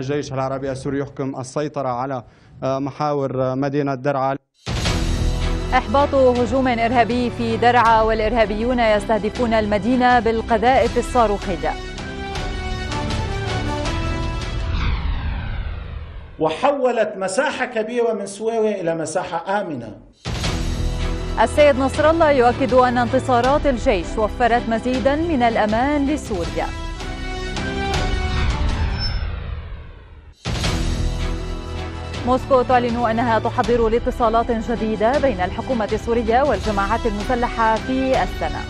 الجيش العربي السوري يحكم السيطرة على آه، محاور آه، مدينة درعا إحباط هجوم إرهابي في درعا والإرهابيون يستهدفون المدينة بالقذائف الصاروخية وحولت مساحة كبيرة من سويوة إلى مساحة آمنة السيد نصر الله يؤكد أن انتصارات الجيش وفرت مزيدا من الأمان لسوريا موسكو تعلن أنها تحضر لاتصالات جديدة بين الحكومة السورية والجماعات المسلحة في السنة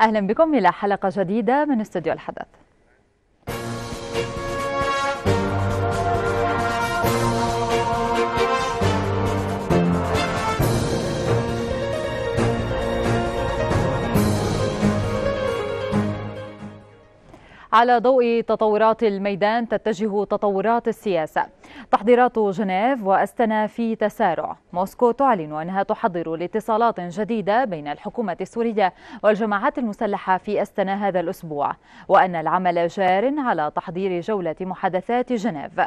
أهلا بكم إلى حلقة جديدة من استوديو الحدث على ضوء تطورات الميدان تتجه تطورات السياسة تحضيرات جنيف وأستنا في تسارع موسكو تعلن أنها تحضر لاتصالات جديدة بين الحكومة السورية والجماعات المسلحة في أستنا هذا الأسبوع وأن العمل جار على تحضير جولة محادثات جنيف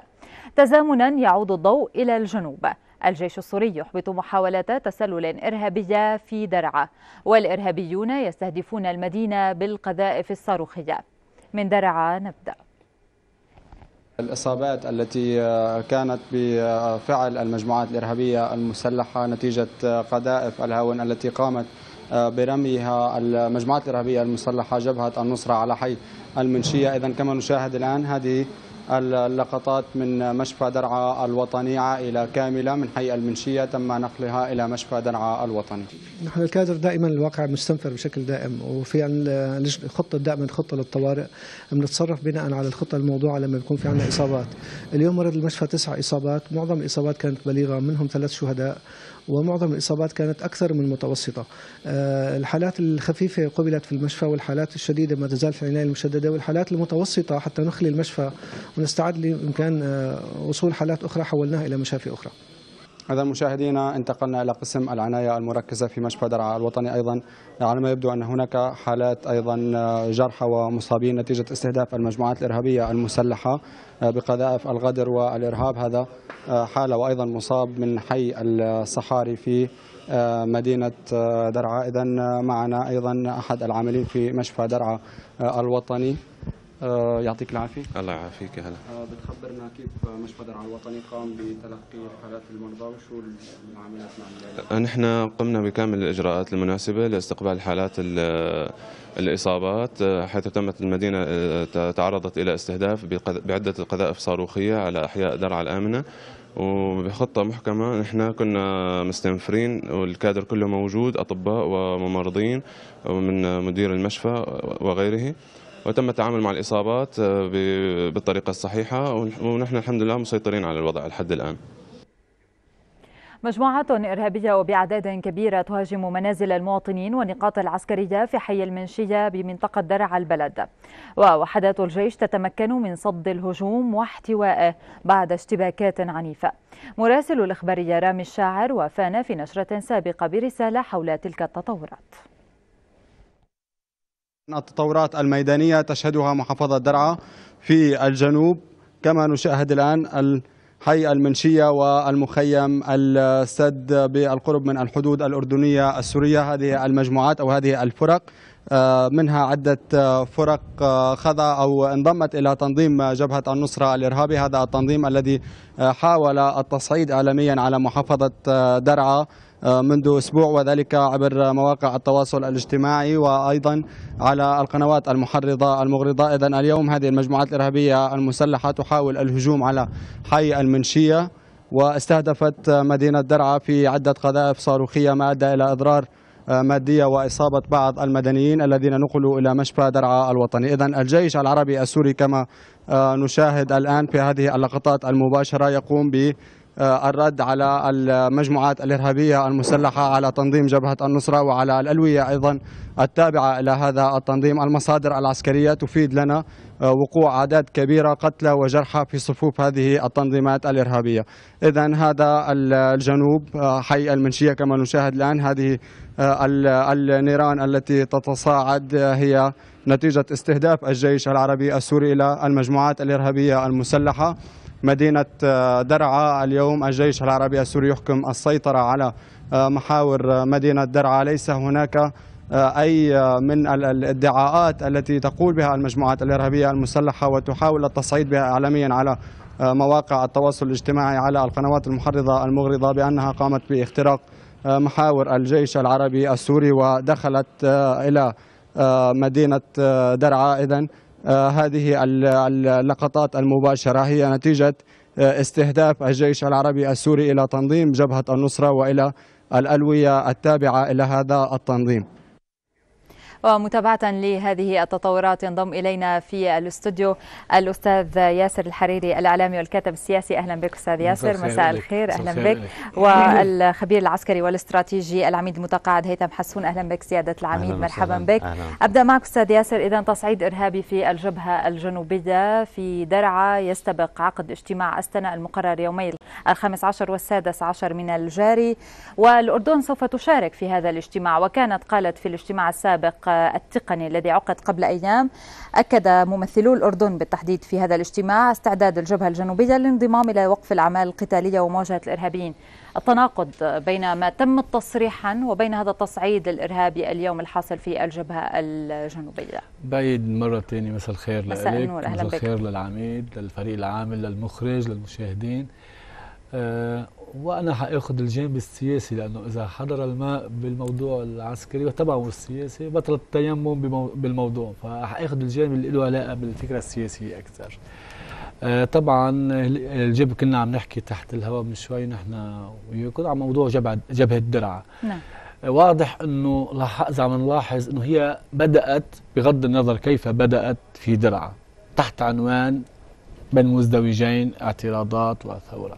تزامنا يعود الضوء إلى الجنوب الجيش السوري يحبط محاولات تسلل إرهابية في درعا والإرهابيون يستهدفون المدينة بالقذائف الصاروخية من درعا نبدأ الإصابات التي كانت بفعل المجموعات الإرهابية المسلحة نتيجة قذائف الهاون التي قامت برميها المجموعات الإرهابية المسلحة جبهة النصرة على حي المنشية إذا كما نشاهد الآن هذه اللقطات من مشفى درعا الوطني عائلة كاملة من حي المنشية تم نقلها إلى مشفى درعا الوطني نحن الكادر دائما الواقع مستنفر بشكل دائم وفي خطة دائما خطة للطوارئ بنتصرف بناء على الخطة الموضوعة لما بيكون في عندنا إصابات اليوم ورد المشفى تسع إصابات معظم الإصابات كانت بليغة منهم ثلاث شهداء ومعظم الإصابات كانت أكثر من متوسطة آه، الحالات الخفيفة قبلت في المشفى والحالات الشديدة ما تزال في العناية المشددة والحالات المتوسطة حتى نخلي المشفى ونستعد لإمكان آه، وصول حالات أخرى حولناها إلى مشافي أخرى إذا مشاهدينا انتقلنا إلى قسم العناية المركزة في مشفى درعا الوطني أيضا على ما يبدو أن هناك حالات أيضا آه، جرحى ومصابين نتيجة استهداف المجموعات الإرهابية المسلحة بقذائف الغدر والإرهاب هذا آه، حالة وأيضا مصاب من حي الصحاري في آه، مدينة آه، درعا إذا معنا أيضا أحد العاملين في مشفى درعا الوطني آه، يعطيك العافيه الله يعافيك هلا آه، بتخبرنا كيف مشفى على الوطني قام بتلقي حالات المرضى وشو المعاملات مع آه، نحن قمنا بكامل الاجراءات المناسبه لاستقبال حالات الاصابات حيث تمت المدينه تعرضت الى استهداف بعده قذائف صاروخيه على احياء درعا الامنه وبخطه محكمه نحن كنا مستنفرين والكادر كله موجود اطباء وممرضين ومن مدير المشفى وغيره وتم التعامل مع الإصابات آه، بالطريقة الصحيحة ونحن الحمد لله مسيطرين على الوضع لحد الآن مجموعات إرهابية وبأعداد كبيرة تهاجم منازل المواطنين والنقاط العسكرية في حي المنشية بمنطقة درع البلد ووحدات الجيش تتمكن من صد الهجوم واحتوائه بعد اشتباكات عنيفة مراسل الإخبارية رامي الشاعر وفان في نشرة سابقة برسالة حول تلك التطورات التطورات الميدانية تشهدها محافظة درعا في الجنوب كما نشاهد الآن الحي المنشية والمخيم السد بالقرب من الحدود الأردنية السورية هذه المجموعات أو هذه الفرق آه، منها عدة فرق آه، خضع أو انضمت إلى تنظيم جبهة النصرة الإرهابي هذا التنظيم الذي آه، حاول التصعيد عالميا على محافظة درعا آه، منذ أسبوع وذلك عبر مواقع التواصل الاجتماعي وأيضا على القنوات المحرضة المغرضة إذا اليوم هذه المجموعات الإرهابية المسلحة تحاول الهجوم على حي المنشية واستهدفت مدينة درعا في عدة قذائف صاروخية ما أدى إلى إضرار آه، مادية وإصابة بعض المدنيين الذين نقلوا إلى مشفى درعا الوطني إذا الجيش العربي السوري كما آه، نشاهد الآن في هذه اللقطات المباشرة يقوم ب آه، الرد على المجموعات الإرهابية المسلحة على تنظيم جبهة النصرة وعلى الألوية أيضا التابعة إلى هذا التنظيم المصادر العسكرية تفيد لنا آه، وقوع أعداد كبيرة قتلى وجرحى في صفوف هذه التنظيمات الإرهابية إذا هذا الجنوب آه، حي المنشية كما نشاهد الآن هذه النيران التي تتصاعد هي نتيجة استهداف الجيش العربي السوري إلى المجموعات الإرهابية المسلحة مدينة آه، درعا اليوم الجيش العربي السوري يحكم السيطرة على آه، محاور آه، مدينة درعا ليس هناك أي من الادعاءات التي تقول بها المجموعات الإرهابية المسلحة وتحاول التصعيد بها إعلاميا على مواقع التواصل الاجتماعي على القنوات المحرضة المغرضة بأنها قامت باختراق محاور الجيش العربي السوري ودخلت إلى مدينة درعا إذن آه، هذه اللقطات المباشرة هي نتيجة آه، استهداف الجيش العربي السوري إلى تنظيم جبهة النصرة وإلى الألوية التابعة إلى هذا التنظيم ومتابعة لهذه التطورات ينضم إلينا في الاستوديو الأستاذ ياسر الحريري الإعلامي والكاتب السياسي أهلا بك أستاذ ياسر مساء الخير أهلا بك والخبير العسكري والاستراتيجي العميد المتقاعد هيثم حسون أهلا بك سيادة العميد مرحبا بك أهلا. أبدأ معك أستاذ ياسر إذا تصعيد إرهابي في الجبهة الجنوبية في درعا يستبق عقد اجتماع أستنا المقرر يومي الخامس عشر والسادس عشر من الجاري والأردن سوف تشارك في هذا الاجتماع وكانت قالت في الاجتماع السابق التقني الذي عقد قبل أيام أكد ممثلو الأردن بالتحديد في هذا الاجتماع استعداد الجبهة الجنوبية للانضمام إلى وقف الأعمال القتالية ومواجهة الإرهابيين التناقض بين ما تم التصريح عنه وبين هذا التصعيد الإرهابي اليوم الحاصل في الجبهة الجنوبية بعيد مرة ثانية مساء الخير مساء النور أهلا بك مساء الخير للعميد للفريق العامل للمخرج للمشاهدين آه، وانا حاخذ الجانب السياسي لانه اذا حضر الماء بالموضوع العسكري وتبعه السياسي بطل التيمم بالموضوع فحاخذ الجانب اللي له علاقه بالفكره السياسيه اكثر آه، طبعا الجب كنا عم نحكي تحت الهواء من شوي نحن ويكون على موضوع جبهه جبهه درعا نعم واضح انه اذا عم نلاحظ انه هي بدات بغض النظر كيف بدات في درعا تحت عنوان بين مزدوجين اعتراضات وثوره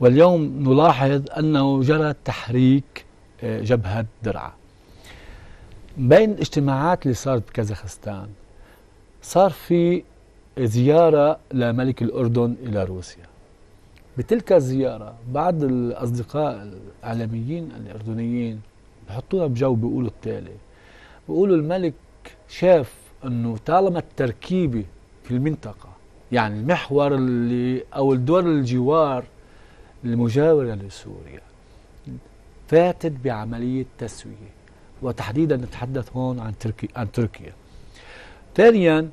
واليوم نلاحظ أنه جرى تحريك آه، جبهة درعا بين الاجتماعات اللي صارت بكازاخستان صار في زيارة لملك الأردن إلى روسيا بتلك الزيارة بعض الأصدقاء الإعلاميين الأردنيين بحطوها بجو بيقولوا التالي بيقولوا الملك شاف أنه طالما التركيبة في المنطقة يعني المحور اللي أو الدور الجوار المجاورة لسوريا فاتت بعملية تسوية وتحديدا نتحدث هون عن تركيا عن تركيا ثانيا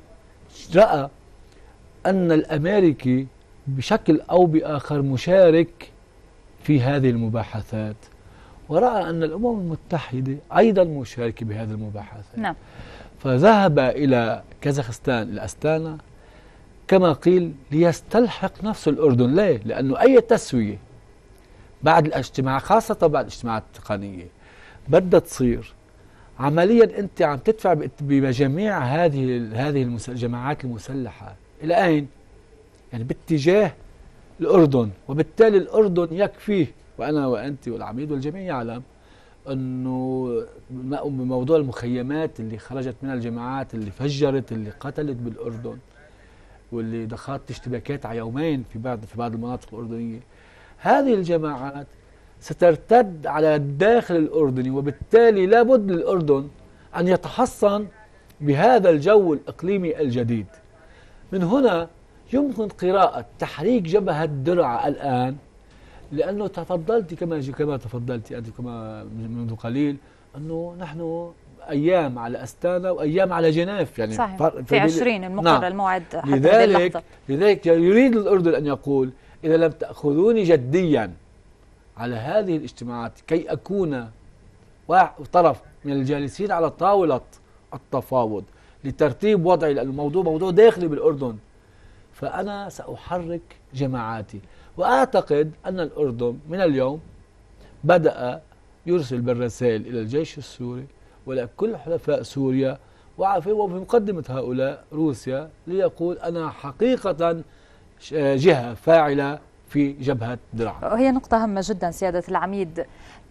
رأى أن الأمريكي بشكل أو بآخر مشارك في هذه المباحثات ورأى أن الأمم المتحدة أيضا مشاركة بهذه المباحثات نعم. فذهب إلى كازاخستان إلى أستانا كما قيل ليستلحق نفس الأردن ليه؟ لأنه أي تسوية بعد الاجتماع خاصة بعد الاجتماعات التقنية بدها تصير عمليا أنت عم تدفع بمجاميع هذه هذه الجماعات المسلحة إلى أين؟ يعني باتجاه الأردن وبالتالي الأردن يكفيه وأنا وأنت والعميد والجميع يعلم انه بموضوع المخيمات اللي خرجت من الجماعات اللي فجرت اللي قتلت بالاردن واللي دخلت اشتباكات على يومين في بعض في بعض المناطق الاردنيه هذه الجماعات سترتد على الداخل الاردني وبالتالي لابد للاردن ان يتحصن بهذا الجو الاقليمي الجديد من هنا يمكن قراءة تحريك جبهة درعا الآن لأنه تفضلت كما كما تفضلت أنت كما منذ قليل أنه نحن ايام على استانا وايام على جنيف يعني صحيح. فر... في 20 المقرر نعم. الموعد حتى لذلك لذلك يريد الاردن ان يقول اذا لم تاخذوني جديا على هذه الاجتماعات كي اكون طرف من الجالسين على طاوله التفاوض لترتيب وضعي لأن الموضوع موضوع داخلي بالأردن فأنا سأحرك جماعاتي وأعتقد أن الأردن من اليوم بدأ يرسل بالرسائل إلى الجيش السوري ولكن كل حلفاء سوريا وعلى وفي مقدمة هؤلاء روسيا ليقول أنا حقيقة آه، جهة فاعلة في جبهة درعا هي نقطة هامة جدا سيادة العميد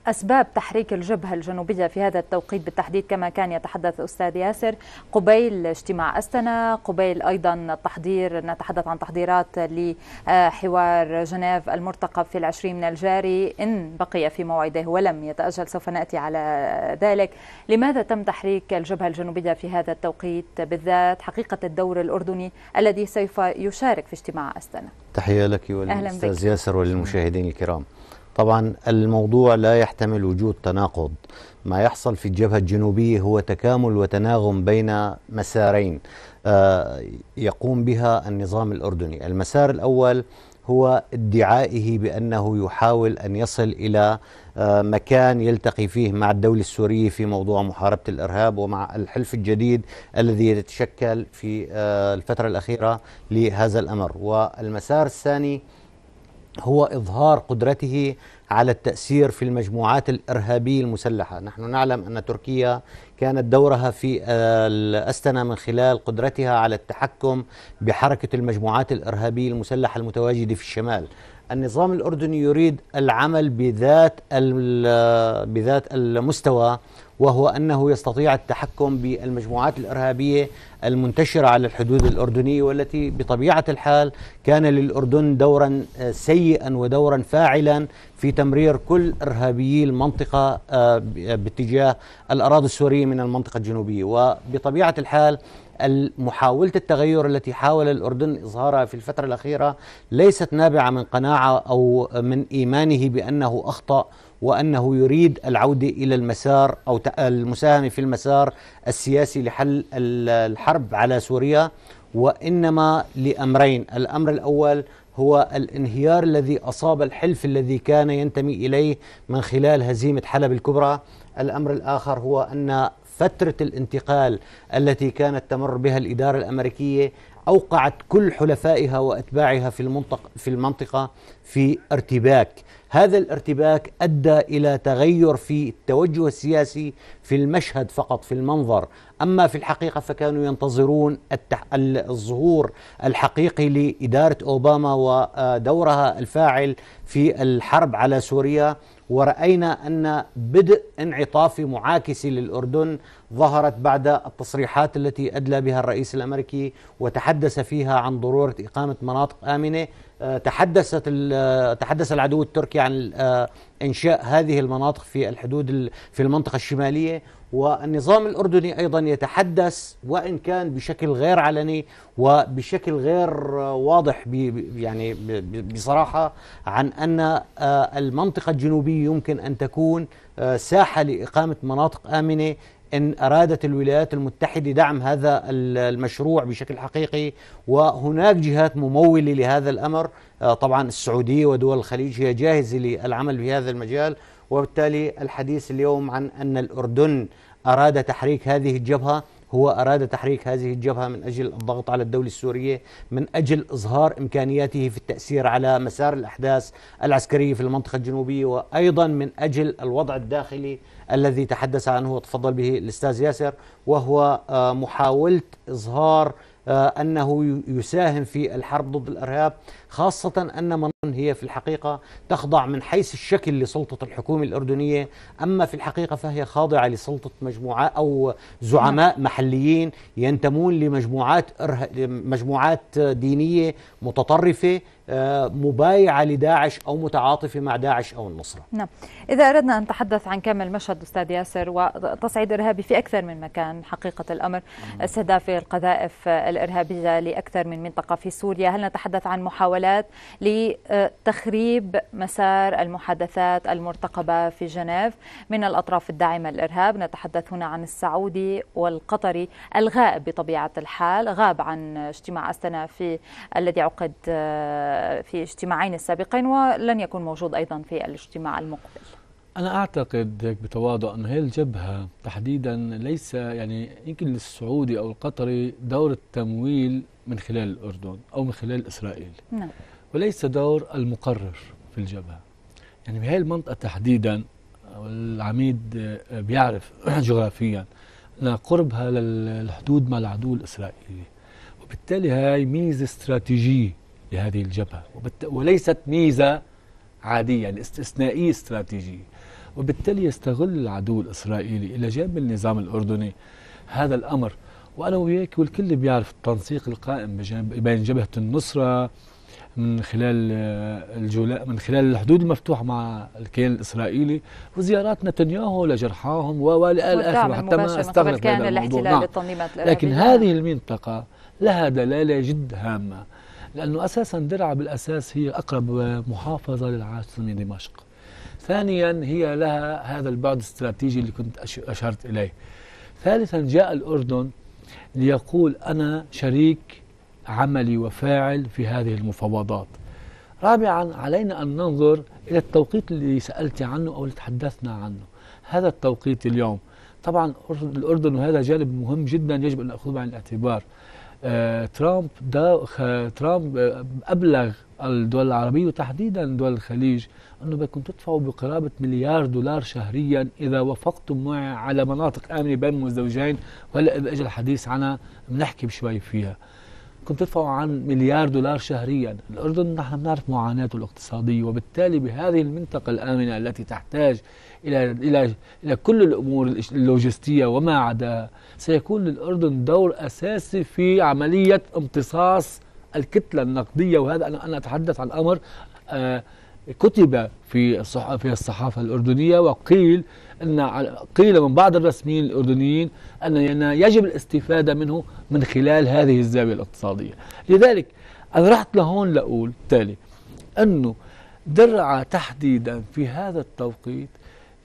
أسباب تحريك الجبهة الجنوبية في هذا التوقيت بالتحديد كما كان يتحدث أستاذ ياسر قبيل اجتماع أستنا قبيل أيضا التحضير نتحدث عن تحضيرات لحوار جنيف المرتقب في العشرين من الجاري إن بقي في موعده ولم يتأجل سوف نأتي على ذلك لماذا تم تحريك الجبهة الجنوبية في هذا التوقيت بالذات حقيقة الدور الأردني الذي سوف يشارك في اجتماع أستنا تحية لك وللأستاذ ياسر وللمشاهدين الكرام طبعا الموضوع لا يحتمل وجود تناقض ما يحصل في الجبهة الجنوبية هو تكامل وتناغم بين مسارين آه، يقوم بها النظام الأردني المسار الأول هو ادعائه بأنه يحاول أن يصل إلى آه، مكان يلتقي فيه مع الدولة السورية في موضوع محاربة الإرهاب ومع الحلف الجديد الذي يتشكل في آه، الفترة الأخيرة لهذا الأمر والمسار الثاني هو إظهار قدرته على التأثير في المجموعات الإرهابية المسلحة نحن نعلم أن تركيا كانت دورها في آه، الأستنة من خلال قدرتها على التحكم بحركة المجموعات الإرهابية المسلحة المتواجدة في الشمال النظام الأردني يريد العمل بذات آه، بذات المستوى وهو أنه يستطيع التحكم بالمجموعات الإرهابية المنتشرة على الحدود الأردنية والتي بطبيعة الحال كان للأردن دورا آه، سيئا ودورا فاعلا في تمرير كل إرهابيي المنطقة آه، باتجاه الأراضي السورية من المنطقة الجنوبية وبطبيعة الحال محاولة التغير التي حاول الأردن إظهارها في الفترة الأخيرة ليست نابعة من قناعة أو من إيمانه بأنه أخطأ وأنه يريد العودة إلى المسار أو المساهمة في المسار السياسي لحل الحرب على سوريا وإنما لأمرين الأمر الأول هو الانهيار الذي أصاب الحلف الذي كان ينتمي إليه من خلال هزيمة حلب الكبرى الأمر الآخر هو أن فترة الانتقال التي كانت تمر بها الإدارة الأمريكية أوقعت كل حلفائها وأتباعها في المنطقة في, المنطقة في ارتباك هذا الارتباك ادى الى تغير في التوجه السياسي في المشهد فقط في المنظر، اما في الحقيقه فكانوا ينتظرون التح... الظهور الحقيقي لاداره اوباما ودورها الفاعل في الحرب على سوريا ورأينا أن بدء انعطافي معاكسي للأردن ظهرت بعد التصريحات التي أدلى بها الرئيس الأمريكي وتحدث فيها عن ضرورة إقامة مناطق آمنة آه، تحدثت آه، تحدث العدو التركي عن آه، انشاء هذه المناطق في الحدود في المنطقه الشماليه والنظام الاردني ايضا يتحدث وان كان بشكل غير علني وبشكل غير واضح يعني بصراحه عن ان المنطقه الجنوبيه يمكن ان تكون ساحه لاقامه مناطق امنه إن أرادت الولايات المتحدة دعم هذا المشروع بشكل حقيقي وهناك جهات ممولة لهذا الأمر آه، طبعا السعودية ودول الخليج هي جاهزة للعمل في هذا المجال وبالتالي الحديث اليوم عن أن الأردن أراد تحريك هذه الجبهة هو أراد تحريك هذه الجبهة من أجل الضغط على الدولة السورية من أجل إظهار إمكانياته في التأثير على مسار الأحداث العسكرية في المنطقة الجنوبية وأيضا من أجل الوضع الداخلي الذي تحدث عنه وتفضل به الأستاذ ياسر وهو آه، محاولة إظهار آه، أنه يساهم في الحرب ضد الإرهاب خاصة أن منون هي في الحقيقة تخضع من حيث الشكل لسلطة الحكومة الأردنية أما في الحقيقة فهي خاضعة لسلطة مجموعات أو زعماء محليين ينتمون لمجموعات مجموعات دينية متطرفة آه، مبايعة لداعش أو متعاطفة مع داعش أو النصرة نعم إذا أردنا أن نتحدث عن كامل مشهد أستاذ ياسر وتصعيد إرهابي في أكثر من مكان حقيقة الأمر نعم. استهداف القذائف الإرهابية لأكثر من منطقة في سوريا هل نتحدث عن محاولات التسهيلات لتخريب مسار المحادثات المرتقبة في جنيف من الأطراف الداعمة للإرهاب نتحدث هنا عن السعودي والقطري الغائب بطبيعة الحال غاب عن اجتماع أستنا في الذي عقد آه، في اجتماعين السابقين ولن يكون موجود أيضا في الاجتماع المقبل أنا أعتقد هيك بتواضع أن هي الجبهة تحديدا ليس يعني يمكن للسعودي أو القطري دور التمويل من خلال الأردن أو من خلال إسرائيل نعم. وليس دور المقرر في الجبهة يعني بهي المنطقة تحديدا العميد بيعرف جغرافيا أن قربها للحدود مع العدو الإسرائيلي وبالتالي هاي ميزة استراتيجية لهذه الجبهة وليست ميزة عادية يعني استثنائية استراتيجية وبالتالي يستغل العدو الإسرائيلي إلى جانب النظام الأردني هذا الأمر وأنا وياك والكل بيعرف التنسيق القائم بين جبهة النصرة من خلال آه، الجولاء من خلال الحدود المفتوحة مع الكيان الإسرائيلي وزيارات نتنياهو لجرحاهم وإلى آخره حتى ما استغرق هذا الاحتلال نعم. لكن هذه المنطقة لها دلالة جد هامة لأنه أساسا درعا بالأساس هي أقرب محافظة للعاصمة من دمشق ثانيا هي لها هذا البعد الاستراتيجي اللي كنت أشرت إليه ثالثا جاء الأردن ليقول أنا شريك عملي وفاعل في هذه المفاوضات رابعا علينا أن ننظر إلى التوقيت اللي سألت عنه أو اللي تحدثنا عنه هذا التوقيت اليوم طبعا الأردن وهذا جانب مهم جدا يجب أن نأخذه بعين الاعتبار آه، ترامب ده ترامب آه، ابلغ الدول العربية وتحديدا دول الخليج أنه بدكم تدفعوا بقرابة مليار دولار شهريا إذا وافقتم معي على مناطق آمنة بين المزدوجين وهلا إذا إجى الحديث عنها بنحكي بشوي فيها بدكم تدفعوا عن مليار دولار شهريا الأردن نحن بنعرف معاناته الاقتصادية وبالتالي بهذه المنطقة الآمنة التي تحتاج إلى إلى إلى كل الأمور اللوجستية وما عداها سيكون للأردن دور أساسي في عملية امتصاص الكتلة النقدية وهذا أنا, أنا أتحدث عن أمر آه، كتب في في الصحافة الأردنية وقيل أن قيل من بعض الرسميين الأردنيين أن يجب الاستفادة منه من خلال هذه الزاوية الاقتصادية لذلك أنا رحت لهون لأقول تالي أنه درعا تحديدا في هذا التوقيت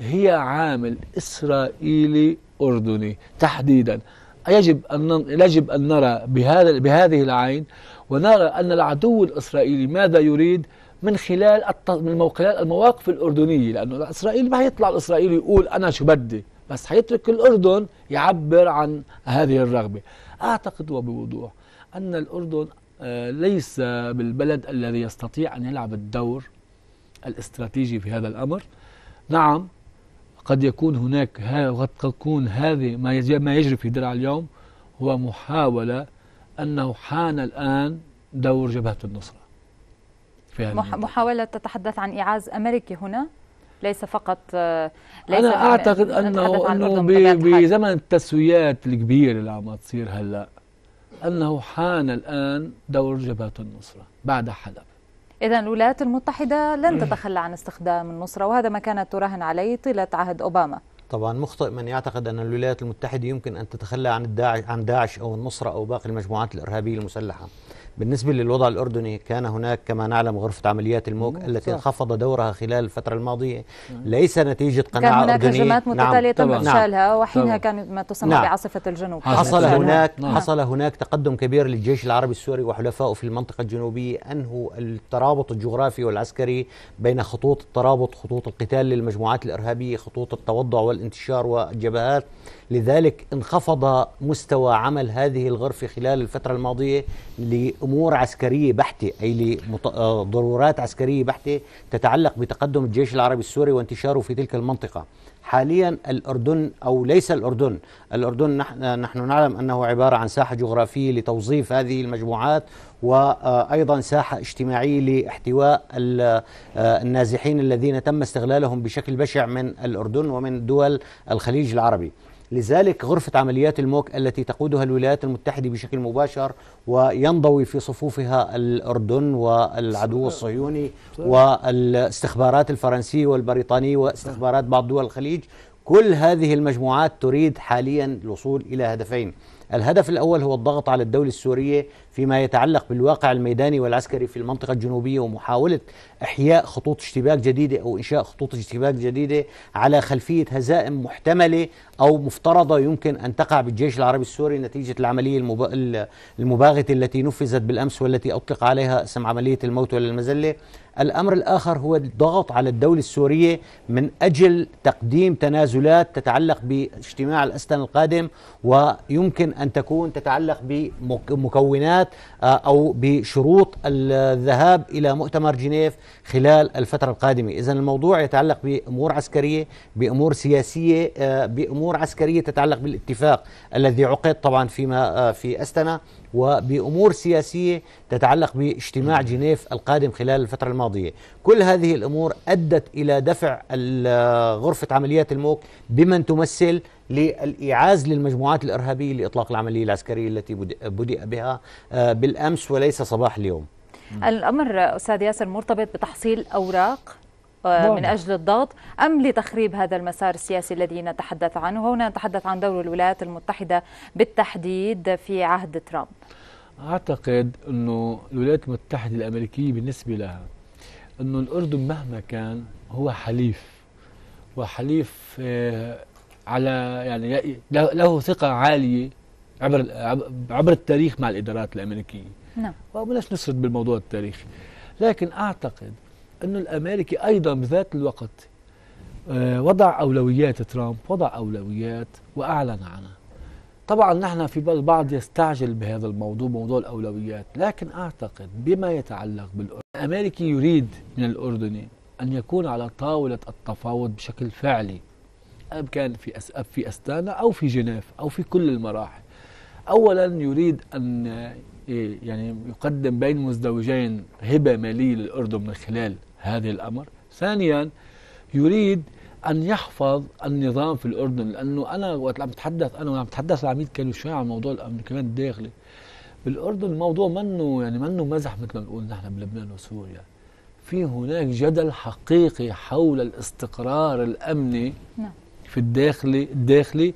هي عامل إسرائيلي الأردني تحديدا يجب أن يجب أن نرى بهذا بهذه العين ونرى أن العدو الإسرائيلي ماذا يريد من خلال من خلال المواقف الأردنية لأنه إسرائيل ما حيطلع الإسرائيلي يقول أنا شو بدي بس حيترك الأردن يعبر عن هذه الرغبة أعتقد وبوضوح أن الأردن آه، ليس بالبلد الذي يستطيع أن يلعب الدور الاستراتيجي في هذا الأمر نعم قد يكون هناك قد تكون هذه ما ما يجري في درعا اليوم هو محاولة أنه حان الآن دور جبهة النصرة في هذه محاولة تتحدث عن إعاز أمريكي هنا ليس فقط آه، ليس أنا أعتقد أنه, أنه بزمن التسويات الكبيرة اللي عم تصير هلأ أنه حان الآن دور جبهة النصرة بعد حلب إذا الولايات المتحدة لن تتخلى عن استخدام النصرة وهذا ما كانت تراهن عليه طيلة عهد أوباما طبعا مخطئ من يعتقد أن الولايات المتحدة يمكن أن تتخلى عن الداعش, عن داعش أو النصرة أو باقي المجموعات الإرهابية المسلحة بالنسبة للوضع الأردني كان هناك كما نعلم غرفة عمليات مم. التي انخفض دورها خلال الفترة الماضية ليس نتيجة قناعة كان هناك أردنية هجمات نعم. متتالية تم إفشالها نعم. وحينها كانت ما تسمى نعم. بعاصفة الجنوب حصل هناك نعم. نعم. حصل هناك تقدم كبير للجيش العربي السوري وحلفائه في المنطقة الجنوبية أنهوا الترابط الجغرافي والعسكري بين خطوط الترابط خطوط القتال للمجموعات الإرهابية خطوط التوضع والانتشار والجبهات لذلك انخفض مستوى عمل هذه الغرفة خلال الفترة الماضية لأمور عسكرية بحتة أي لضرورات آه، عسكرية بحتة تتعلق بتقدم الجيش العربي السوري وانتشاره في تلك المنطقة حاليا الأردن أو ليس الأردن الأردن نحن, نحن نعلم أنه عبارة عن ساحة جغرافية لتوظيف هذه المجموعات وأيضا ساحة اجتماعية لاحتواء آه، النازحين الذين تم استغلالهم بشكل بشع من الأردن ومن دول الخليج العربي لذلك غرفة عمليات الموك التي تقودها الولايات المتحدة بشكل مباشر وينضوي في صفوفها الأردن والعدو الصهيوني والاستخبارات الفرنسية والبريطانية واستخبارات بعض دول الخليج كل هذه المجموعات تريد حاليا الوصول إلى هدفين الهدف الأول هو الضغط على الدولة السورية فيما يتعلق بالواقع الميداني والعسكري في المنطقة الجنوبية ومحاولة إحياء خطوط اشتباك جديدة أو إنشاء خطوط اشتباك جديدة على خلفية هزائم محتملة أو مفترضة يمكن أن تقع بالجيش العربي السوري نتيجة العملية المباغتة التي نفذت بالأمس والتي أطلق عليها اسم عملية الموت والمزله الأمر الآخر هو الضغط على الدولة السورية من أجل تقديم تنازلات تتعلق باجتماع الأسلن القادم ويمكن أن تكون تتعلق بمكونات آه، أو بشروط الذهاب إلى مؤتمر جنيف خلال الفترة القادمة إذا الموضوع يتعلق بأمور عسكرية بأمور سياسية آه، بأمور عسكرية تتعلق بالاتفاق الذي عقد طبعا فيما آه، في أستنا وبأمور سياسية تتعلق باجتماع جنيف القادم خلال الفترة الماضية كل هذه الأمور أدت إلى دفع غرفة عمليات الموك بمن تمثل للإيعاز للمجموعات الإرهابية لإطلاق العملية العسكرية التي بدأ بها آه، بالأمس وليس صباح اليوم الأمر أستاذ ياسر مرتبط بتحصيل أوراق آه، من أجل الضغط أم لتخريب هذا المسار السياسي الذي نتحدث عنه هنا نتحدث عن دور الولايات المتحدة بالتحديد في عهد ترامب أعتقد أنه الولايات المتحدة الأمريكية بالنسبة لها أنه الأردن مهما كان هو حليف وحليف آه، على يعني له ثقة عالية عبر عبر التاريخ مع الإدارات الأمريكية نعم وبلاش نسرد بالموضوع التاريخي لكن أعتقد أنه الأمريكي أيضا بذات الوقت آه، وضع أولويات ترامب وضع أولويات وأعلن عنها طبعا نحن في البعض يستعجل بهذا الموضوع موضوع الأولويات لكن أعتقد بما يتعلق بالأردن الأمريكي يريد من الأردني أن يكون على طاولة التفاوض بشكل فعلي ام كان في أس... في أستانا أو في جنيف أو في كل المراحل أولا يريد أن آه، يعني يقدم بين مزدوجين هبة مالية للأردن من خلال هذا الأمر ثانيا يريد أن يحفظ النظام في الأردن لأنه أنا وقت عم بتحدث أنا عم بتحدث العميد شوي عن موضوع الأمن كمان الداخلي بالأردن الموضوع منه يعني منه مزح مثل ما بنقول نحن بلبنان وسوريا في هناك جدل حقيقي حول الاستقرار الأمني نعم. في الداخلي الداخلي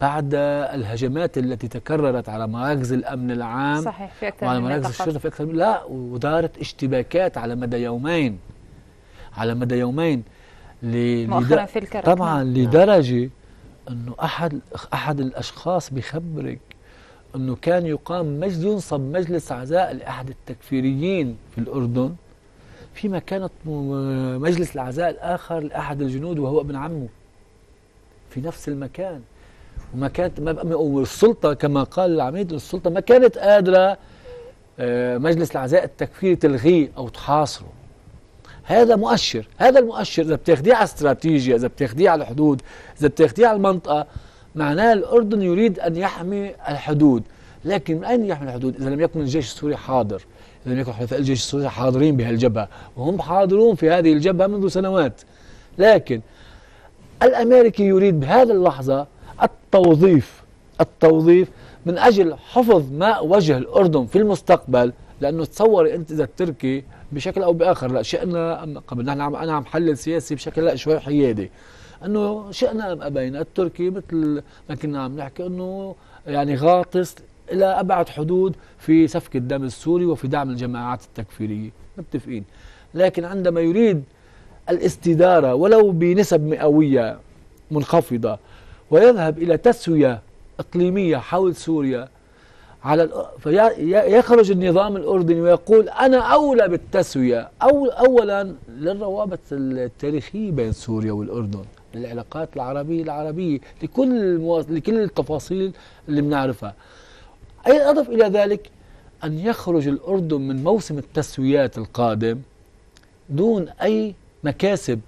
بعد الهجمات التي تكررت على مراكز الامن العام صحيح في اكثر وعلى مراكز الشرطه في اكثر من لا ودارت اشتباكات على مدى يومين على مدى يومين مؤخرا في الكرك طبعا نعم. لدرجه انه احد احد الاشخاص بخبرك انه كان يقام مجلس ينصب مجلس عزاء لاحد التكفيريين في الاردن فيما كانت مجلس العزاء الاخر لاحد الجنود وهو ابن عمه في نفس المكان وما كانت ما والسلطه كما قال العميد السلطه ما كانت قادره آه، مجلس العزاء التكفيري تلغيه او تحاصره هذا مؤشر هذا المؤشر إذا بتاخديه على استراتيجية إذا بتاخديه على الحدود إذا بتاخديه على المنطقة معناه الأردن يريد أن يحمي الحدود لكن من أين يحمي الحدود إذا لم يكن الجيش السوري حاضر إذا لم يكن حلفاء الجيش السوري حاضرين بهالجبهة وهم حاضرون في هذه الجبهة منذ سنوات لكن الأمريكي يريد بهذه اللحظة التوظيف التوظيف من أجل حفظ ماء وجه الأردن في المستقبل لأنه تصوري أنت إذا التركي بشكل او باخر لا شئنا قبل نحن عم انا عم حلل سياسي بشكل لا شوي حيادي انه شئنا ام ابينا التركي مثل ما كنا عم نحكي انه يعني غاطس الى ابعد حدود في سفك الدم السوري وفي دعم الجماعات التكفيريه متفقين لكن عندما يريد الاستداره ولو بنسب مئويه منخفضه ويذهب الى تسويه اقليميه حول سوريا على فيخرج النظام الأردني ويقول أنا أولى بالتسوية أو أولا للروابط التاريخية بين سوريا والأردن للعلاقات العربية العربية لكل المواص... لكل التفاصيل اللي بنعرفها أي أضف إلى ذلك أن يخرج الأردن من موسم التسويات القادم دون أي مكاسب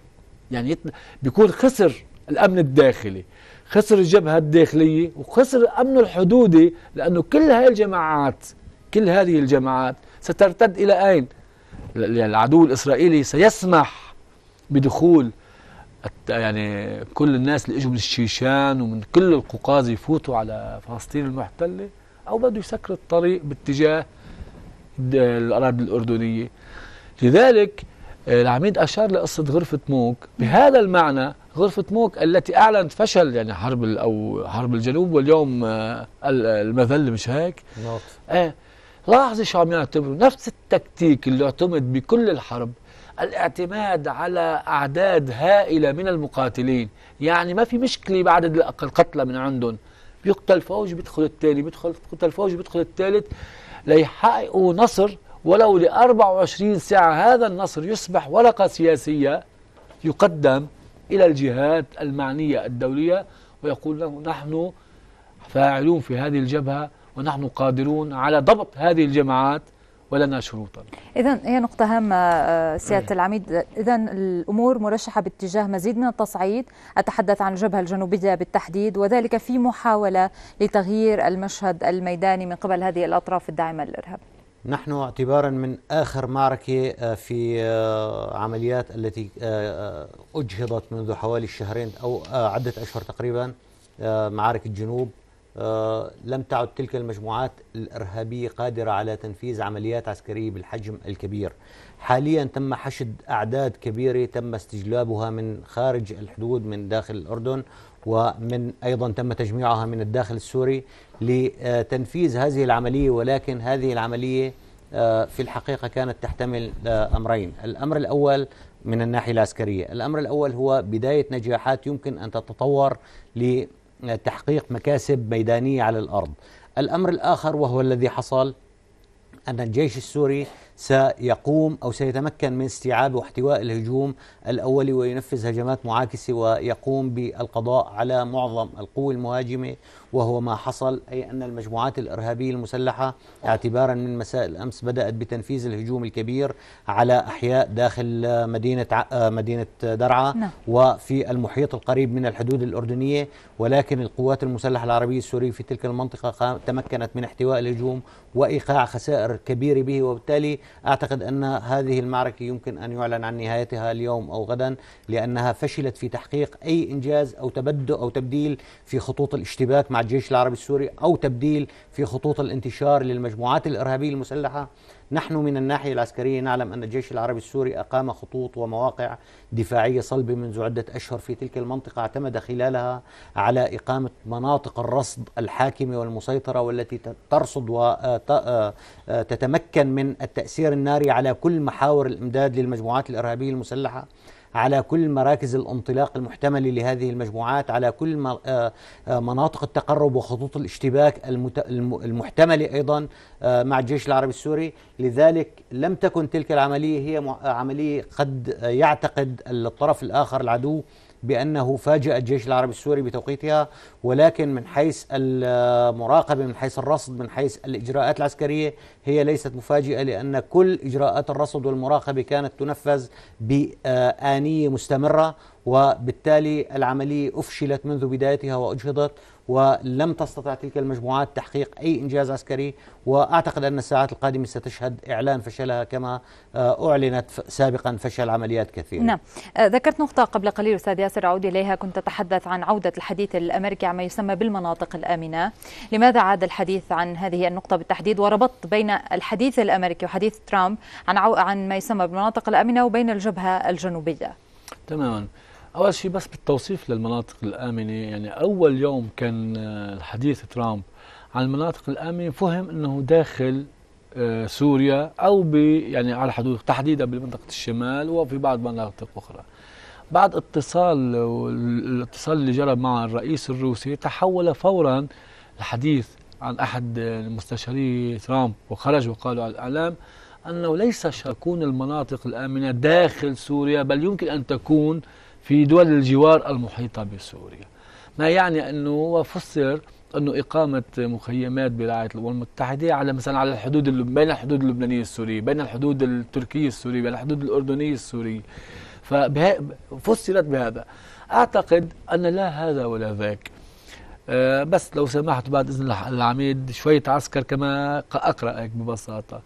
يعني بيكون خسر الأمن الداخلي خسر الجبهة الداخلية وخسر أمن الحدودي لأنه كل هاي الجماعات كل هذه الجماعات سترتد إلى أين؟ العدو الإسرائيلي سيسمح بدخول يعني كل الناس اللي اجوا من الشيشان ومن كل القوقاز يفوتوا على فلسطين المحتله او بده يسكر الطريق باتجاه الاراضي الاردنيه لذلك آه، العميد أشار لقصة غرفة موك بهذا المعنى غرفة موك التي أعلنت فشل يعني حرب أو حرب الجنوب واليوم آه، المذل مش هيك؟ نعم. آه لاحظي شو عم يعتبروا نفس التكتيك اللي اعتمد بكل الحرب الاعتماد على أعداد هائلة من المقاتلين يعني ما في مشكلة بعدد القتلى من عندهم بيقتل فوج بيدخل الثاني بيدخل قتل فوج بيدخل الثالث ليحققوا نصر ولو ل 24 ساعة هذا النصر يصبح ورقة سياسية يقدم إلى الجهات المعنية الدولية ويقول لهم نحن فاعلون في هذه الجبهة ونحن قادرون على ضبط هذه الجماعات ولنا شروطا إذا هي نقطة هامة آه، سيادة العميد إذا الأمور مرشحة باتجاه مزيد من التصعيد أتحدث عن الجبهة الجنوبية بالتحديد وذلك في محاولة لتغيير المشهد الميداني من قبل هذه الأطراف الداعمة للإرهاب نحن اعتبارا من آخر معركة آه، في آه، عمليات التي آه، أجهضت منذ حوالي شهرين أو عدة أشهر تقريبا معارك الجنوب لم تعد تلك المجموعات الإرهابية قادرة على تنفيذ عمليات عسكرية بالحجم الكبير حاليا تم حشد أعداد كبيرة تم استجلابها من خارج الحدود من داخل الأردن ومن أيضا تم تجميعها من الداخل السوري لتنفيذ هذه العملية ولكن هذه العملية آه، في الحقيقة كانت تحتمل آه، أمرين الأمر الأول من الناحية العسكرية الأمر الأول هو بداية نجاحات يمكن أن تتطور لتحقيق مكاسب ميدانية على الأرض الأمر الآخر وهو الذي حصل أن الجيش السوري سيقوم أو سيتمكن من استيعاب واحتواء الهجوم الأولي وينفذ هجمات معاكسة ويقوم بالقضاء على معظم القوى المهاجمة وهو ما حصل أي أن المجموعات الإرهابية المسلحة اعتبارا من مساء الأمس بدأت بتنفيذ الهجوم الكبير على أحياء داخل مدينة آه، مدينة درعا نعم. وفي المحيط القريب من الحدود الأردنية ولكن القوات المسلحة العربية السورية في تلك المنطقة تمكنت من احتواء الهجوم وإيقاع خسائر كبيرة به وبالتالي أعتقد أن هذه المعركة يمكن أن يعلن عن نهايتها اليوم أو غدا لأنها فشلت في تحقيق أي إنجاز أو تبدؤ أو تبديل في خطوط الاشتباك مع الجيش العربي السوري أو تبديل في خطوط الانتشار للمجموعات الإرهابية المسلحة نحن من الناحية العسكرية نعلم أن الجيش العربي السوري أقام خطوط ومواقع دفاعية صلبة منذ عدة أشهر في تلك المنطقة اعتمد خلالها على إقامة مناطق الرصد الحاكمة والمسيطرة والتي ترصد وتتمكن آه، آه، آه، من التأثير الناري على كل محاور الإمداد للمجموعات الإرهابية المسلحة على كل مراكز الانطلاق المحتملة لهذه المجموعات على كل آه، آه، مناطق التقرب وخطوط الاشتباك المحتملة أيضا آه، مع الجيش العربي السوري لذلك لم تكن تلك العملية هي عملية قد يعتقد الطرف الآخر العدو بأنه فاجأ الجيش العربي السوري بتوقيتها ولكن من حيث المراقبة من حيث الرصد من حيث الإجراءات العسكرية هي ليست مفاجئة لأن كل إجراءات الرصد والمراقبة كانت تنفذ بآنية مستمرة وبالتالي العملية أفشلت منذ بدايتها وأجهضت ولم تستطع تلك المجموعات تحقيق أي إنجاز عسكري وأعتقد أن الساعات القادمة ستشهد إعلان فشلها كما آه، أعلنت سابقا فشل عمليات كثيرة نعم آه، ذكرت نقطة قبل قليل أستاذ ياسر أعود إليها كنت تتحدث عن عودة الحديث الأمريكي عما يسمى بالمناطق الآمنة لماذا عاد الحديث عن هذه النقطة بالتحديد وربطت بين الحديث الأمريكي وحديث ترامب عن عن ما يسمى بالمناطق الآمنة وبين الجبهة الجنوبية تماما اول شيء بس بالتوصيف للمناطق الامنه يعني اول يوم كان آه، الحديث ترامب عن المناطق الامنه فهم انه داخل آه، سوريا او ب يعني على الحدود تحديدا بمنطقه الشمال وفي بعض مناطق اخرى. بعد اتصال الاتصال اللي جرى مع الرئيس الروسي تحول فورا الحديث عن احد مستشاري ترامب وخرج وقالوا على الاعلام انه ليس شكون تكون المناطق الامنه داخل سوريا بل يمكن ان تكون في دول الجوار المحيطة بسوريا ما يعني أنه فسر أنه إقامة مخيمات برعاية الأمم المتحدة على مثلا على الحدود بين الحدود اللبنانية السورية بين الحدود التركية السورية بين الحدود الأردنية السورية ففسرت بهذا أعتقد أن لا هذا ولا ذاك أه بس لو سمحت بعد إذن العميد شوية عسكر كما أقرأك ببساطة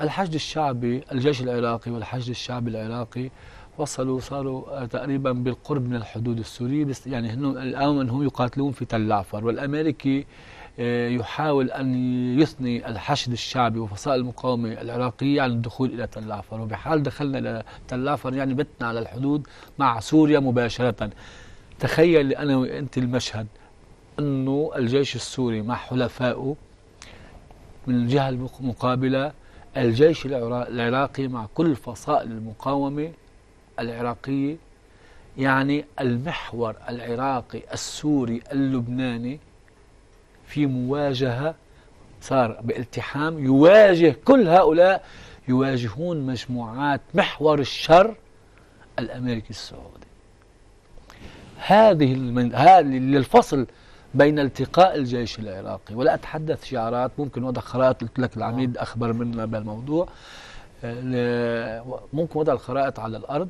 الحشد الشعبي الجيش العراقي والحشد الشعبي العراقي وصلوا صاروا آه، تقريبا بالقرب من الحدود السورية يعني هن الآن هم يقاتلون في تل العفر والأمريكي آه، يحاول أن يثني الحشد الشعبي وفصائل المقاومة العراقية عن الدخول إلى تل العفر وبحال دخلنا إلى تل العفر يعني بتنا على الحدود مع سوريا مباشرة تخيل أنا وأنت المشهد أنه الجيش السوري مع حلفائه من الجهة المقابلة الجيش العراقي مع كل فصائل المقاومة العراقية يعني المحور العراقي السوري اللبناني في مواجهة صار بالتحام يواجه كل هؤلاء يواجهون مجموعات محور الشر الأمريكي السعودي هذه هذا للفصل بين التقاء الجيش العراقي ولا أتحدث شعارات ممكن وضع خرائط قلت لك العميد أخبر منا بالموضوع آه، ممكن وضع الخرائط على الأرض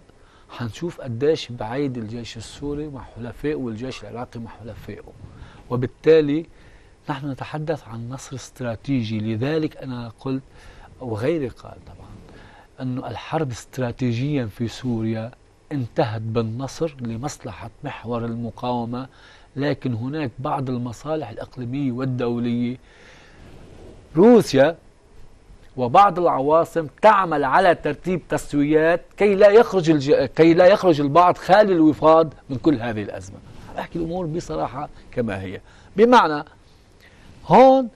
هنشوف قداش بعيد الجيش السوري مع حلفائه والجيش العراقي مع حلفائه وبالتالي نحن نتحدث عن نصر استراتيجي لذلك أنا قلت وغيري قال طبعا أنه الحرب استراتيجيا في سوريا انتهت بالنصر لمصلحة محور المقاومة لكن هناك بعض المصالح الإقليمية والدولية روسيا وبعض العواصم تعمل على ترتيب تسويات كي لا يخرج الج... كي لا يخرج البعض خالي الوفاض من كل هذه الازمه. احكي الامور بصراحه كما هي، بمعنى هون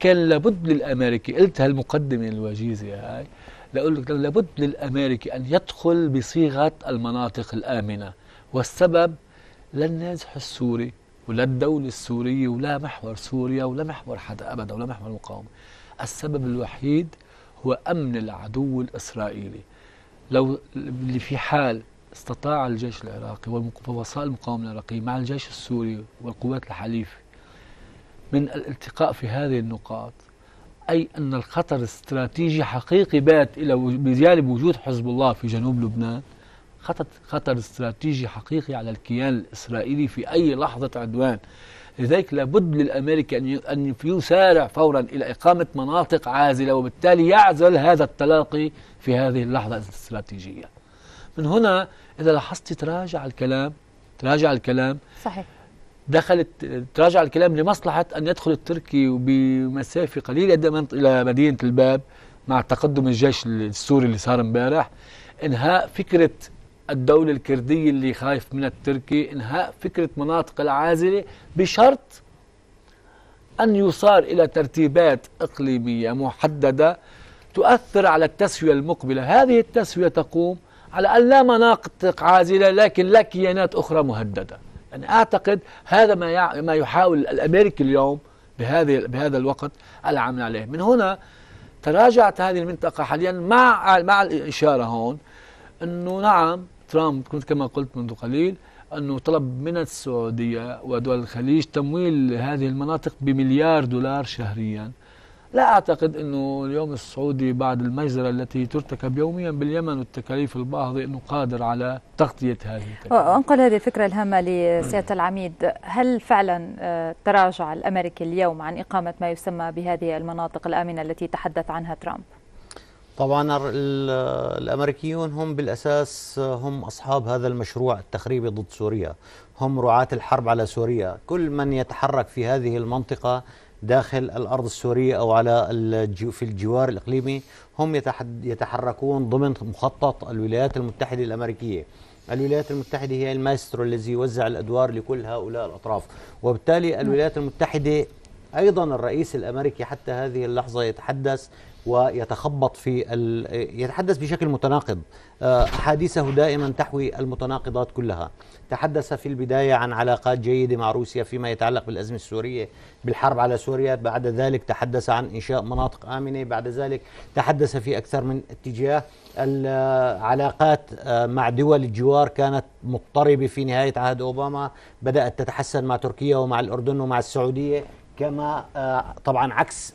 كان لابد للامريكي قلت هالمقدمه الوجيزه هاي لأقول لك لابد للامريكي ان يدخل بصيغه المناطق الامنه والسبب للنازح السوري ولا الدولة السورية ولا محور سوريا ولا محور حدا أبدا ولا محور المقاومة السبب الوحيد هو أمن العدو الإسرائيلي لو اللي في حال استطاع الجيش العراقي ووسائل المقاومة العراقية مع الجيش السوري والقوات الحليفة من الالتقاء في هذه النقاط أي أن الخطر الاستراتيجي حقيقي بات إلى بجانب وجود حزب الله في جنوب لبنان خطر خطر استراتيجي حقيقي على الكيان الإسرائيلي في أي لحظة عدوان لذلك لابد للأمريكا أن يسارع فورا إلى إقامة مناطق عازلة وبالتالي يعزل هذا التلاقي في هذه اللحظة الاستراتيجية من هنا إذا لاحظت تراجع الكلام تراجع الكلام صحيح دخلت تراجع الكلام لمصلحة أن يدخل التركي بمسافة قليلة إلى مدينة الباب مع تقدم الجيش السوري اللي صار امبارح إنهاء فكرة الدولة الكردية اللي خايف من التركي إنهاء فكرة مناطق العازلة بشرط أن يصار إلى ترتيبات إقليمية محددة تؤثر على التسوية المقبلة هذه التسوية تقوم على أن لا مناطق عازلة لكن لا كيانات أخرى مهددة يعني أعتقد هذا ما ما يحاول الأمريكي اليوم بهذه بهذا الوقت العمل عليه من هنا تراجعت هذه المنطقة حاليا مع مع الإشارة هون أنه نعم ترامب كنت كما قلت منذ قليل أنه طلب من السعودية ودول الخليج تمويل هذه المناطق بمليار دولار شهريا لا أعتقد أنه اليوم السعودي بعد المجزرة التي ترتكب يوميا باليمن والتكاليف الباهظة أنه قادر على تغطية هذه انقل هذه الفكرة الهامة لسيادة العميد هل فعلا آه، تراجع الأمريكي اليوم عن إقامة ما يسمى بهذه المناطق الآمنة التي تحدث عنها ترامب؟ طبعا الامريكيون هم بالاساس هم اصحاب هذا المشروع التخريبي ضد سوريا، هم رعاة الحرب على سوريا، كل من يتحرك في هذه المنطقه داخل الارض السوريه او على في الجوار الاقليمي هم يتحركون ضمن مخطط الولايات المتحده الامريكيه. الولايات المتحده هي الماسترو الذي يوزع الادوار لكل هؤلاء الاطراف، وبالتالي الولايات المتحده ايضا الرئيس الامريكي حتى هذه اللحظه يتحدث ويتخبط في يتحدث بشكل متناقض آه، احاديثه دائما تحوي المتناقضات كلها تحدث في البدايه عن علاقات جيده مع روسيا فيما يتعلق بالازمه السوريه بالحرب على سوريا بعد ذلك تحدث عن انشاء مناطق امنه بعد ذلك تحدث في اكثر من اتجاه العلاقات آه، مع دول الجوار كانت مضطربه في نهايه عهد اوباما بدات تتحسن مع تركيا ومع الاردن ومع السعوديه كما آه، طبعا عكس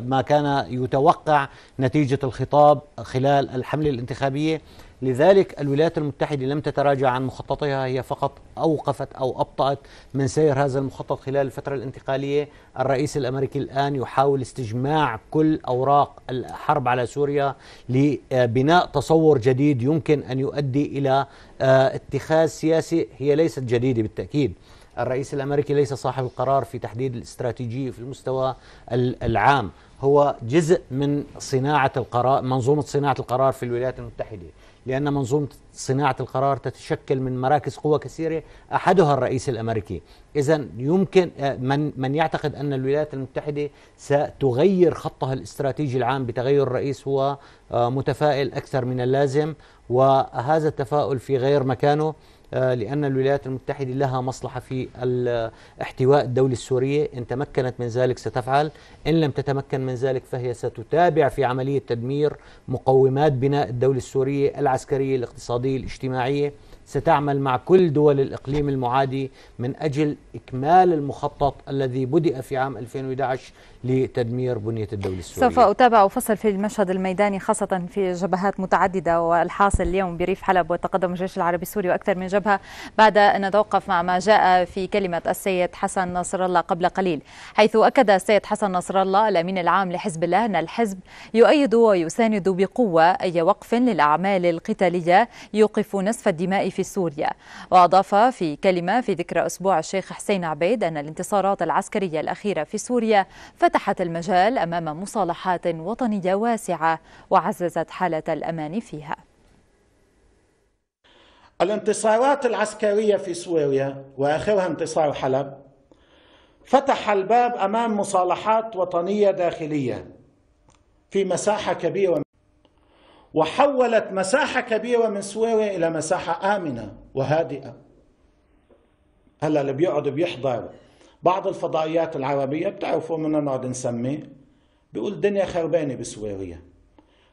ما كان يتوقع نتيجة الخطاب خلال الحملة الانتخابية لذلك الولايات المتحدة لم تتراجع عن مخططها هي فقط أوقفت أو أبطأت من سير هذا المخطط خلال الفترة الانتقالية الرئيس الأمريكي الآن يحاول استجماع كل أوراق الحرب على سوريا لبناء تصور جديد يمكن أن يؤدي إلى آه، اتخاذ سياسي هي ليست جديدة بالتأكيد الرئيس الامريكي ليس صاحب القرار في تحديد الاستراتيجيه في المستوى العام هو جزء من صناعه القرار منظومه صناعه القرار في الولايات المتحده لأن منظومة صناعة القرار تتشكل من مراكز قوى كثيرة أحدها الرئيس الأمريكي إذا يمكن آه، من, من يعتقد أن الولايات المتحدة ستغير خطها الاستراتيجي العام بتغير الرئيس هو آه، متفائل أكثر من اللازم وهذا التفاؤل في غير مكانه آه، لأن الولايات المتحدة لها مصلحة في احتواء الدولة السورية إن تمكنت من ذلك ستفعل إن لم تتمكن من ذلك فهي ستتابع في عملية تدمير مقومات بناء الدولة السورية العسكرية الاقتصادية الاجتماعية ستعمل مع كل دول الإقليم المعادي من أجل إكمال المخطط الذي بدأ في عام 2011 لتدمير بنية الدولة السورية سوف أتابع وفصل في المشهد الميداني خاصة في جبهات متعددة والحاصل اليوم بريف حلب وتقدم الجيش العربي السوري وأكثر من جبهة بعد أن نتوقف مع ما جاء في كلمة السيد حسن نصر الله قبل قليل حيث أكد السيد حسن نصر الله الأمين العام لحزب الله أن الحزب يؤيد ويساند بقوة أي وقف للأعمال القتالية يوقف نسف الدماء في سوريا وأضاف في كلمة في ذكرى أسبوع الشيخ حسين عبيد أن الانتصارات العسكرية الأخيرة في سوريا فت فتحت المجال أمام مصالحات وطنية واسعة وعززت حالة الأمان فيها الانتصارات العسكرية في سوريا وآخرها انتصار حلب فتح الباب أمام مصالحات وطنية داخلية في مساحة كبيرة وحولت مساحة كبيرة من سوريا إلى مساحة آمنة وهادئة هلا اللي بيقعد بيحضر بعض الفضائيات العربية بتعرفوا بدنا نقعد نسميه بيقول الدنيا خربانة بسوريا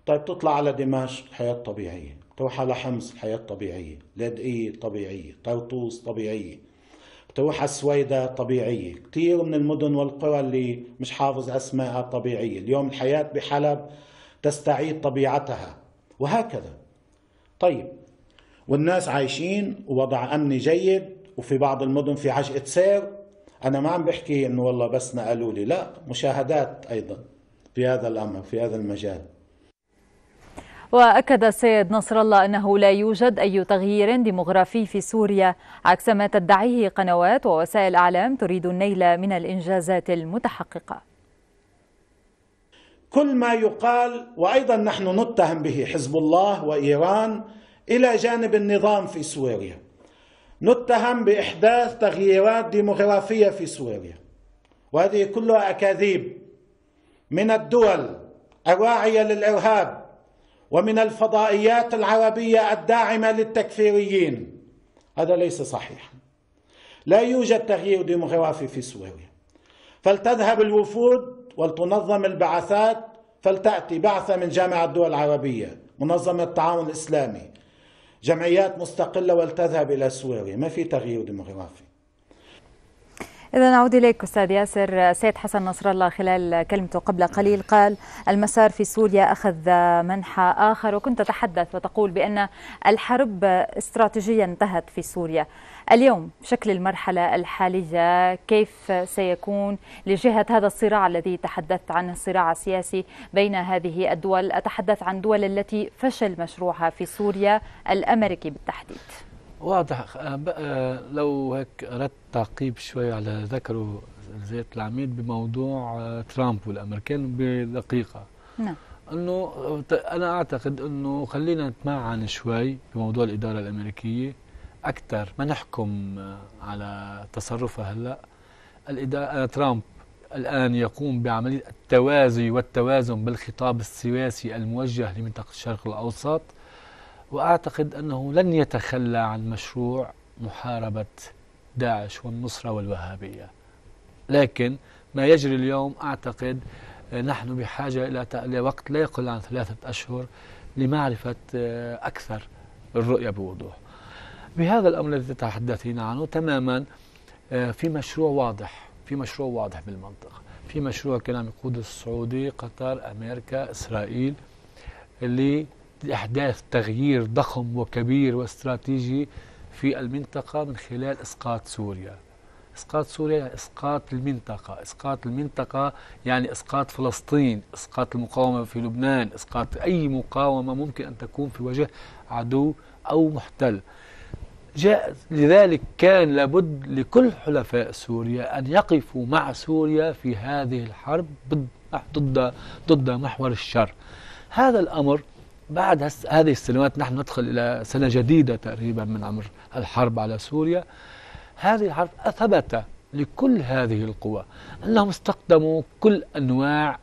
طيب تطلع على دمشق حياة طبيعية تروح على حمص حياة طبيعية لدقية طبيعية طرطوس طبيعية بتروح على السويدة طبيعية كثير من المدن والقرى اللي مش حافظ أسمائها طبيعية اليوم الحياة بحلب تستعيد طبيعتها وهكذا طيب والناس عايشين ووضع أمني جيد وفي بعض المدن في عجقة سير أنا ما عم بحكي إنه والله بس نقلوا لي لا مشاهدات أيضا في هذا الأمر في هذا المجال وأكد السيد نصر الله أنه لا يوجد أي تغيير ديموغرافي في سوريا عكس ما تدعيه قنوات ووسائل أعلام تريد النيل من الإنجازات المتحققة كل ما يقال وأيضا نحن نتهم به حزب الله وإيران إلى جانب النظام في سوريا نتهم بإحداث تغييرات ديموغرافية في سوريا وهذه كلها أكاذيب من الدول الواعية للإرهاب ومن الفضائيات العربية الداعمة للتكفيريين هذا ليس صحيحا لا يوجد تغيير ديموغرافي في سوريا فلتذهب الوفود ولتنظم البعثات فلتأتي بعثة من جامعة الدول العربية منظمة التعاون الإسلامي جمعيات مستقلة ولتذهب إلى سوريا ما في تغيير ديموغرافي إذا نعود إليك أستاذ ياسر سيد حسن نصر الله خلال كلمته قبل قليل قال المسار في سوريا أخذ منحى آخر وكنت تتحدث وتقول بأن الحرب استراتيجيا انتهت في سوريا اليوم شكل المرحلة الحالية كيف سيكون لجهة هذا الصراع الذي تحدثت عنه الصراع السياسي بين هذه الدول أتحدث عن دول التي فشل مشروعها في سوريا الأمريكي بالتحديد واضح أه، لو هيك أردت تعقيب شوي على ذكره زيت العميد بموضوع أه، ترامب والأمريكان بدقيقة نعم انه أه، انا اعتقد انه خلينا نتمعن شوي بموضوع الاداره الامريكيه اكثر ما نحكم آه، على تصرفه هلا الاداره آه، ترامب الان يقوم بعمليه التوازي والتوازن بالخطاب السياسي الموجه لمنطقه الشرق الاوسط واعتقد انه لن يتخلى عن مشروع محاربه داعش والنصره والوهابيه لكن ما يجري اليوم اعتقد آه، نحن بحاجه الى وقت لا يقل عن ثلاثه اشهر لمعرفه اكثر الرؤيه بوضوح بهذا الأمر الذي تحدثنا عنه تماما آه، في مشروع واضح في مشروع واضح بالمنطقة في مشروع كلام يقود السعودي قطر أمريكا إسرائيل لإحداث تغيير ضخم وكبير واستراتيجي في المنطقة من خلال إسقاط سوريا اسقاط سوريا يعني اسقاط المنطقه، اسقاط المنطقه يعني اسقاط فلسطين، اسقاط المقاومه في لبنان، اسقاط اي مقاومه ممكن ان تكون في وجه عدو او محتل. جاء لذلك كان لابد لكل حلفاء سوريا أن يقفوا مع سوريا في هذه الحرب ضد ضد محور الشر هذا الأمر بعد هذه السنوات نحن ندخل إلى سنة جديدة تقريبا من عمر الحرب على سوريا هذه الحرب أثبت لكل هذه القوى أنهم استخدموا كل أنواع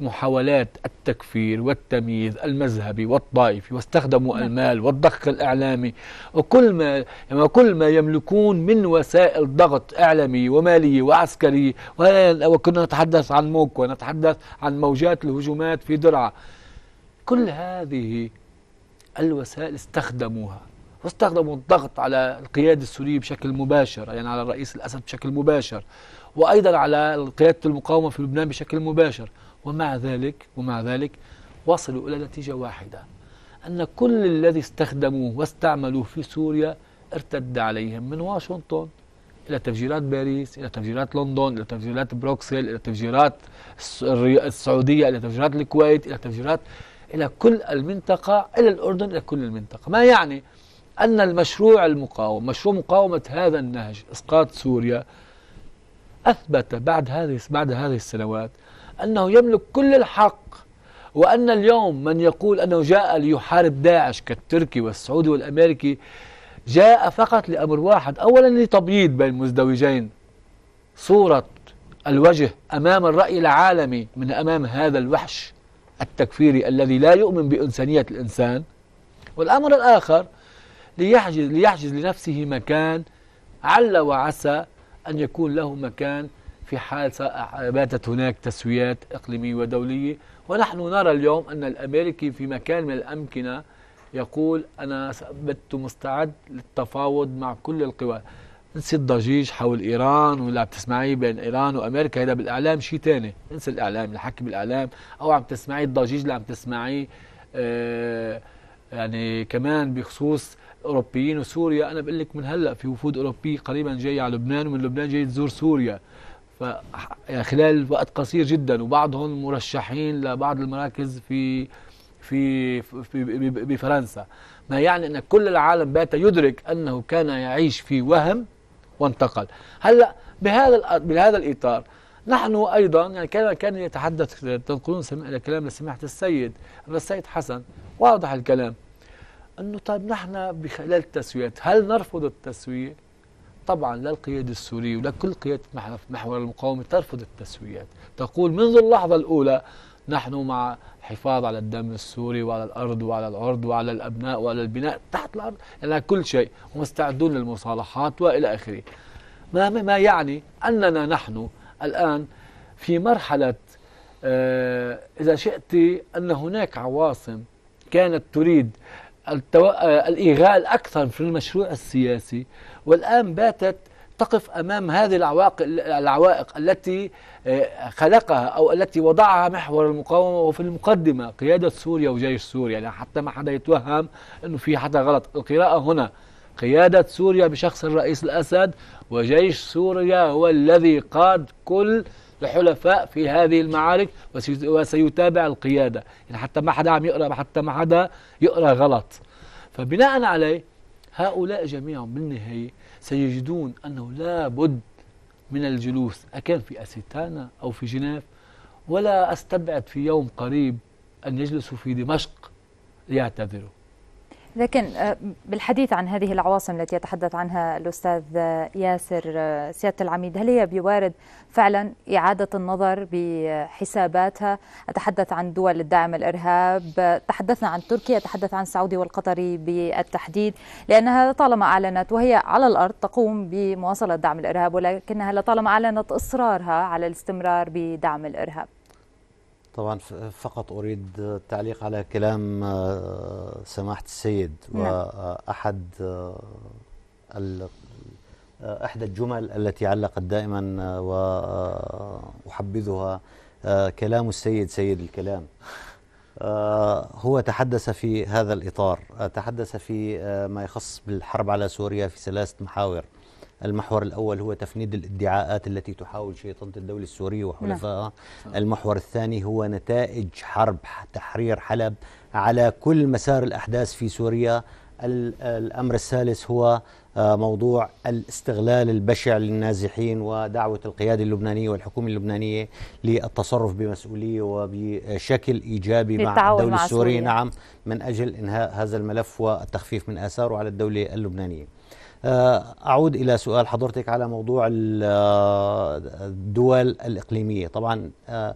محاولات التكفير والتمييز المذهبي والطائفي واستخدموا نعم. المال والضخ الإعلامي وكل ما يعني وكل ما يملكون من وسائل ضغط إعلامي ومالي وعسكري وكنا نتحدث عن موكو نتحدث عن موجات الهجومات في درعا كل هذه الوسائل استخدموها واستخدموا الضغط على القيادة السورية بشكل مباشر يعني على الرئيس الأسد بشكل مباشر وأيضا على قيادة المقاومة في لبنان بشكل مباشر ومع ذلك ومع ذلك وصلوا إلى نتيجة واحدة أن كل الذي استخدموه واستعملوه في سوريا ارتد عليهم من واشنطن إلى تفجيرات باريس إلى تفجيرات لندن إلى تفجيرات بروكسل إلى تفجيرات السعودية إلى تفجيرات الكويت إلى تفجيرات إلى كل المنطقة إلى الأردن إلى كل المنطقة ما يعني أن المشروع المقاوم مشروع مقاومة هذا النهج إسقاط سوريا أثبت بعد هذه بعد هذه السنوات أنه يملك كل الحق وأن اليوم من يقول أنه جاء ليحارب داعش كالتركي والسعودي والأمريكي جاء فقط لأمر واحد أولا لتبييض بين المزدوجين صورة الوجه أمام الرأي العالمي من أمام هذا الوحش التكفيري الذي لا يؤمن بإنسانية الإنسان والأمر الآخر ليحجز, ليحجز لنفسه مكان عل وعسى أن يكون له مكان في حال باتت هناك تسويات إقليمية ودولية ونحن نرى اليوم أن الأمريكي في مكان من الأمكنة يقول أنا بت مستعد للتفاوض مع كل القوى انسي الضجيج حول ايران ولا عم تسمعيه بين ايران وامريكا هذا بالاعلام شيء ثاني انسى الاعلام الحكي بالاعلام او عم تسمعيه الضجيج اللي عم تسمعيه آه يعني كمان بخصوص الاوروبيين وسوريا انا بقول لك من هلا في وفود اوروبي قريبا جاي على لبنان ومن لبنان جاي تزور سوريا خلال وقت قصير جدا وبعضهم مرشحين لبعض المراكز في في, في بفرنسا ما يعني ان كل العالم بات يدرك انه كان يعيش في وهم وانتقل هلا بهذا بهذا الاطار نحن ايضا يعني كان كان يتحدث تنقلون الكلام لسماحه السيد السيد حسن واضح الكلام انه طيب نحن بخلال التسويات هل نرفض التسويه طبعا لا القيادة السورية ولا كل قيادة محور المقاومة ترفض التسويات تقول منذ اللحظة الأولى نحن مع حفاظ على الدم السوري وعلى الأرض وعلى الأرض وعلى الأبناء وعلى البناء تحت الأرض على كل شيء ومستعدون للمصالحات وإلى آخره ما, ما يعني أننا نحن الآن في مرحلة آه، إذا شئت أن هناك عواصم كانت تريد التو... آه، الإيغال أكثر في المشروع السياسي والآن باتت تقف أمام هذه العوائق, العوائق التي آه، خلقها أو التي وضعها محور المقاومة وفي المقدمة قيادة سوريا وجيش سوريا يعني حتى ما حدا يتوهم أنه في حدا غلط القراءة هنا قيادة سوريا بشخص الرئيس الأسد وجيش سوريا هو الذي قاد كل لحلفاء في هذه المعارك وسيتابع القيادة يعني حتى ما حدا عم يقرأ حتى ما حدا يقرأ غلط فبناء عليه هؤلاء جميعهم بالنهاية سيجدون أنه لا بد من الجلوس أكان في أسيتانا أو في جنيف ولا أستبعد في يوم قريب أن يجلسوا في دمشق ليعتذروا لكن آه، بالحديث عن هذه العواصم التي يتحدث عنها الأستاذ آه، ياسر آه، سيادة العميد هل هي بوارد فعلا إعادة النظر بحساباتها أتحدث عن دول الدعم الإرهاب تحدثنا عن تركيا أتحدث عن السعودي والقطري بالتحديد لأنها طالما أعلنت وهي على الأرض تقوم بمواصلة دعم الإرهاب ولكنها لطالما أعلنت إصرارها على الاستمرار بدعم الإرهاب طبعا فقط اريد التعليق على كلام آه، سماحه السيد نعم. واحد آه، آه، احدى الجمل التي علقت دائما واحبذها كلام السيد سيد الكلام هو تحدث في هذا الاطار تحدث في ما يخص بالحرب على سوريا في ثلاثه محاور المحور الأول هو تفنيد الادعاءات التي تحاول شيطنة الدولة السورية وحلفائها نعم. المحور الثاني هو نتائج حرب تحرير حلب على كل مسار الأحداث في سوريا الأمر الثالث هو آه، موضوع الاستغلال البشع للنازحين ودعوة القيادة اللبنانية والحكومة اللبنانية للتصرف بمسؤولية وبشكل إيجابي مع الدولة السورية نعم من أجل إنهاء هذا الملف والتخفيف من آثاره على الدولة اللبنانية آه، أعود إلى سؤال حضرتك على موضوع آه، الدول الإقليمية طبعا آه،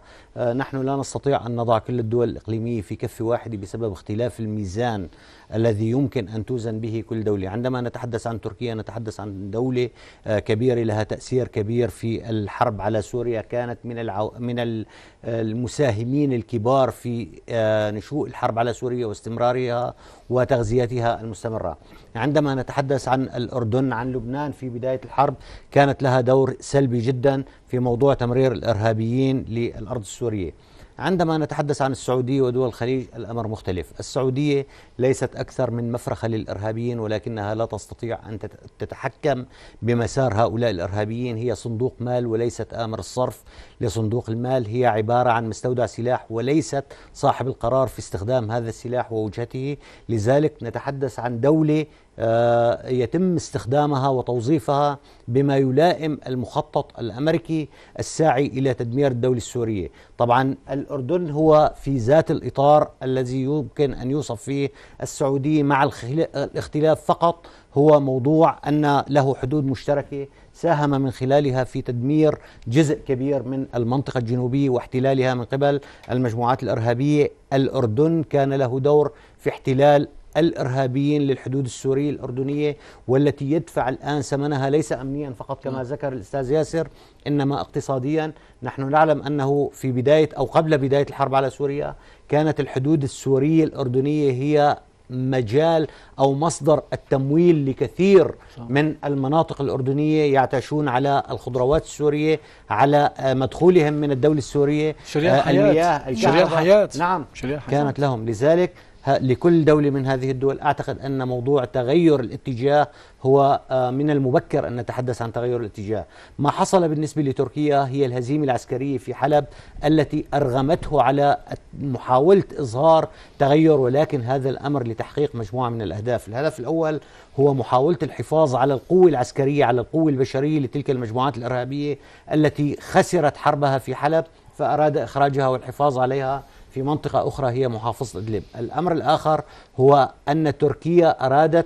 نحن لا نستطيع أن نضع كل الدول الإقليمية في كف واحد بسبب اختلاف الميزان الذي يمكن أن توزن به كل دولة عندما نتحدث عن تركيا نتحدث عن دولة آه، كبيرة لها تأثير كبير في الحرب على سوريا كانت من العو... من المساهمين الكبار في آه، نشوء الحرب على سوريا واستمرارها وتغذيتها المستمرة عندما نتحدث عن الأردن عن لبنان في بداية الحرب كانت لها دور سلبي جدا في موضوع تمرير الإرهابيين للأرض السورية عندما نتحدث عن السعودية ودول الخليج الأمر مختلف السعودية ليست أكثر من مفرخة للإرهابيين ولكنها لا تستطيع أن تتحكم بمسار هؤلاء الإرهابيين هي صندوق مال وليست آمر الصرف لصندوق المال هي عبارة عن مستودع سلاح وليست صاحب القرار في استخدام هذا السلاح ووجهته لذلك نتحدث عن دولة آه، يتم استخدامها وتوظيفها بما يلائم المخطط الامريكي الساعي الى تدمير الدوله السوريه، طبعا الاردن هو في ذات الاطار الذي يمكن ان يوصف فيه السعوديه مع الاختلاف فقط هو موضوع ان له حدود مشتركه ساهم من خلالها في تدمير جزء كبير من المنطقه الجنوبيه واحتلالها من قبل المجموعات الارهابيه، الاردن كان له دور في احتلال الارهابيين للحدود السوريه الاردنيه والتي يدفع الان ثمنها ليس امنيا فقط كما نعم. ذكر الاستاذ ياسر انما اقتصاديا نحن نعلم انه في بدايه او قبل بدايه الحرب على سوريا كانت الحدود السوريه الاردنيه هي مجال او مصدر التمويل لكثير من المناطق الاردنيه يعتاشون على الخضروات السوريه على مدخولهم من الدوله السوريه شريان آه، حياه المياه شريان حياه نعم كانت لهم لذلك لكل دولة من هذه الدول أعتقد أن موضوع تغير الاتجاه هو آه، من المبكر أن نتحدث عن تغير الاتجاه ما حصل بالنسبة لتركيا هي الهزيمة العسكرية في حلب التي أرغمته على محاولة إظهار تغير ولكن هذا الأمر لتحقيق مجموعة من الأهداف الهدف الأول هو محاولة الحفاظ على القوة العسكرية على القوة البشرية لتلك المجموعات الإرهابية التي خسرت حربها في حلب فأراد إخراجها والحفاظ عليها في منطقة أخرى هي محافظة إدلب الأمر الآخر هو أن تركيا أرادت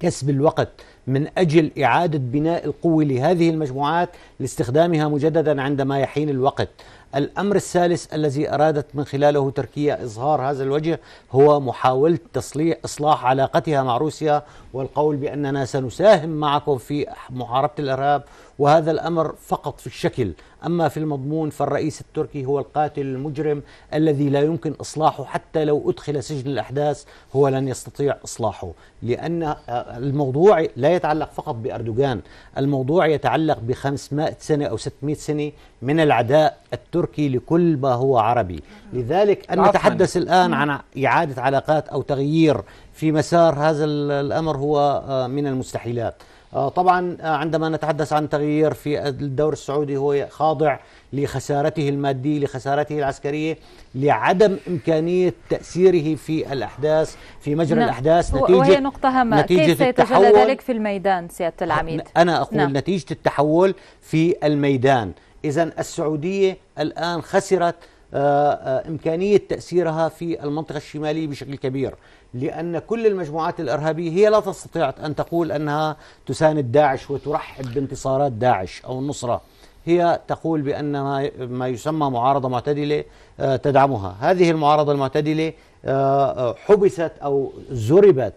كسب الوقت من أجل إعادة بناء القوة لهذه المجموعات لاستخدامها مجددا عندما يحين الوقت الأمر الثالث الذي أرادت من خلاله تركيا إظهار هذا الوجه هو محاولة تصليح إصلاح علاقتها مع روسيا والقول بأننا سنساهم معكم في محاربة الإرهاب وهذا الامر فقط في الشكل، اما في المضمون فالرئيس التركي هو القاتل المجرم الذي لا يمكن اصلاحه حتى لو ادخل سجن الاحداث هو لن يستطيع اصلاحه، لان الموضوع لا يتعلق فقط باردوغان، الموضوع يتعلق ب 500 سنه او 600 سنه من العداء التركي لكل ما هو عربي، لذلك ان نتحدث الان عن اعاده علاقات او تغيير في مسار هذا الامر هو آه، من المستحيلات. آه، طبعا آه، عندما نتحدث عن تغيير في الدور السعودي هو خاضع لخسارته المادية لخسارته العسكرية لعدم إمكانية تأثيره في الأحداث في مجرى نعم. الأحداث نتيجة وهي نقطة هامة نتيجة كيف سيتجلى ذلك في الميدان سيادة العميد أنا أقول نعم. نتيجة التحول في الميدان إذا السعودية الآن خسرت آه، آه، إمكانية تأثيرها في المنطقة الشمالية بشكل كبير لأن كل المجموعات الإرهابية هي لا تستطيع أن تقول أنها تساند داعش وترحب بانتصارات داعش أو النصرة هي تقول بأن ما يسمى معارضة معتدلة آه، تدعمها هذه المعارضة المعتدلة حبست أو زربت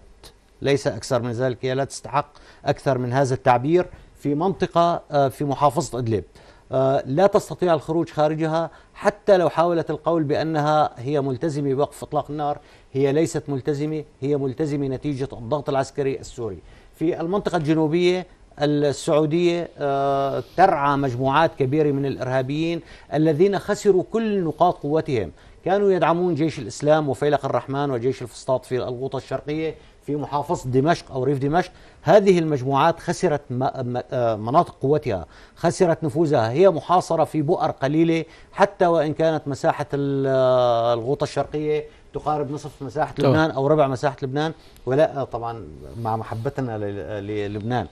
ليس أكثر من ذلك هي لا تستحق أكثر من هذا التعبير في منطقة في محافظة إدلب آه، لا تستطيع الخروج خارجها حتى لو حاولت القول بأنها هي ملتزمة بوقف إطلاق النار هي ليست ملتزمة هي ملتزمة نتيجة الضغط العسكري السوري في المنطقة الجنوبية السعودية آه، ترعى مجموعات كبيرة من الإرهابيين الذين خسروا كل نقاط قوتهم كانوا يدعمون جيش الإسلام وفيلق الرحمن وجيش الفسطاط في الغوطة الشرقية في محافظة دمشق أو ريف دمشق هذه المجموعات خسرت آه، مناطق قوتها خسرت نفوذها هي محاصرة في بؤر قليلة حتى وإن كانت مساحة آه، الغوطة الشرقية تقارب نصف مساحة طبعا. لبنان أو ربع مساحة لبنان ولا آه، طبعا مع محبتنا للبنان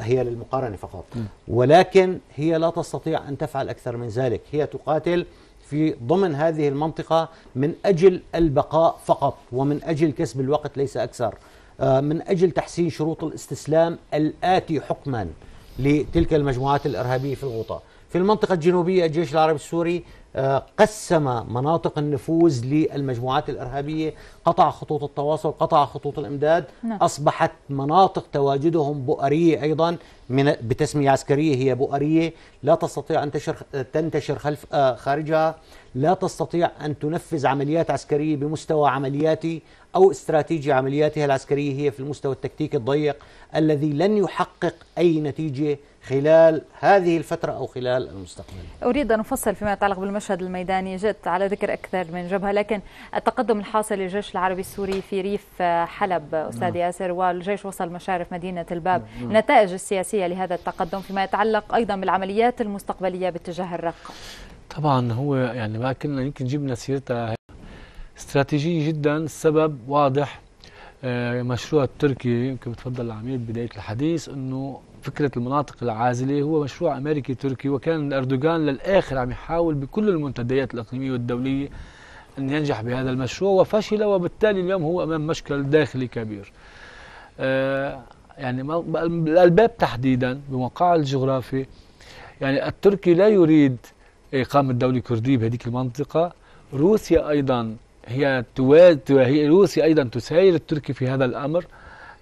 هي للمقارنة فقط ولكن هي لا تستطيع أن تفعل أكثر من ذلك هي تقاتل في ضمن هذه المنطقة من أجل البقاء فقط ومن أجل كسب الوقت ليس أكثر آه، من أجل تحسين شروط الاستسلام الآتي حكما لتلك المجموعات الإرهابية في الغوطة في المنطقة الجنوبية الجيش العربي السوري قسم مناطق النفوذ للمجموعات الإرهابية قطع خطوط التواصل قطع خطوط الإمداد نعم. أصبحت مناطق تواجدهم بؤرية أيضا من بتسمية عسكرية هي بؤرية لا تستطيع أن تنتشر, تنتشر خلف آه، خارجها لا تستطيع أن تنفذ عمليات عسكرية بمستوى عملياتي أو استراتيجية عملياتها العسكرية هي في المستوى التكتيكي الضيق الذي لن يحقق أي نتيجة خلال هذه الفترة أو خلال المستقبل أريد أن أفصل فيما يتعلق بالمشهد الميداني جئت على ذكر أكثر من جبهة لكن التقدم الحاصل للجيش العربي السوري في ريف آه، حلب أستاذ نعم. ياسر والجيش وصل مشارف مدينة الباب نتائج نعم. نعم. النتائج السياسية لهذا التقدم فيما يتعلق أيضا بالعمليات المستقبلية باتجاه الرقة طبعا هو يعني ما كنا يمكن جبنا سيرتها استراتيجية جدا السبب واضح آه، مشروع التركي يمكن بتفضل العميد بداية الحديث أنه فكرة المناطق العازلة هو مشروع أمريكي تركي وكان أردوغان للآخر عم يحاول بكل المنتديات الإقليمية والدولية أن ينجح بهذا المشروع وفشل وبالتالي اليوم هو أمام مشكل داخلي كبير آه، يعني الألباب تحديدا بموقع الجغرافي يعني التركي لا يريد إقامة دولة كردية بهذيك المنطقة روسيا أيضا هي تواجه روسيا أيضا تساير التركي في هذا الأمر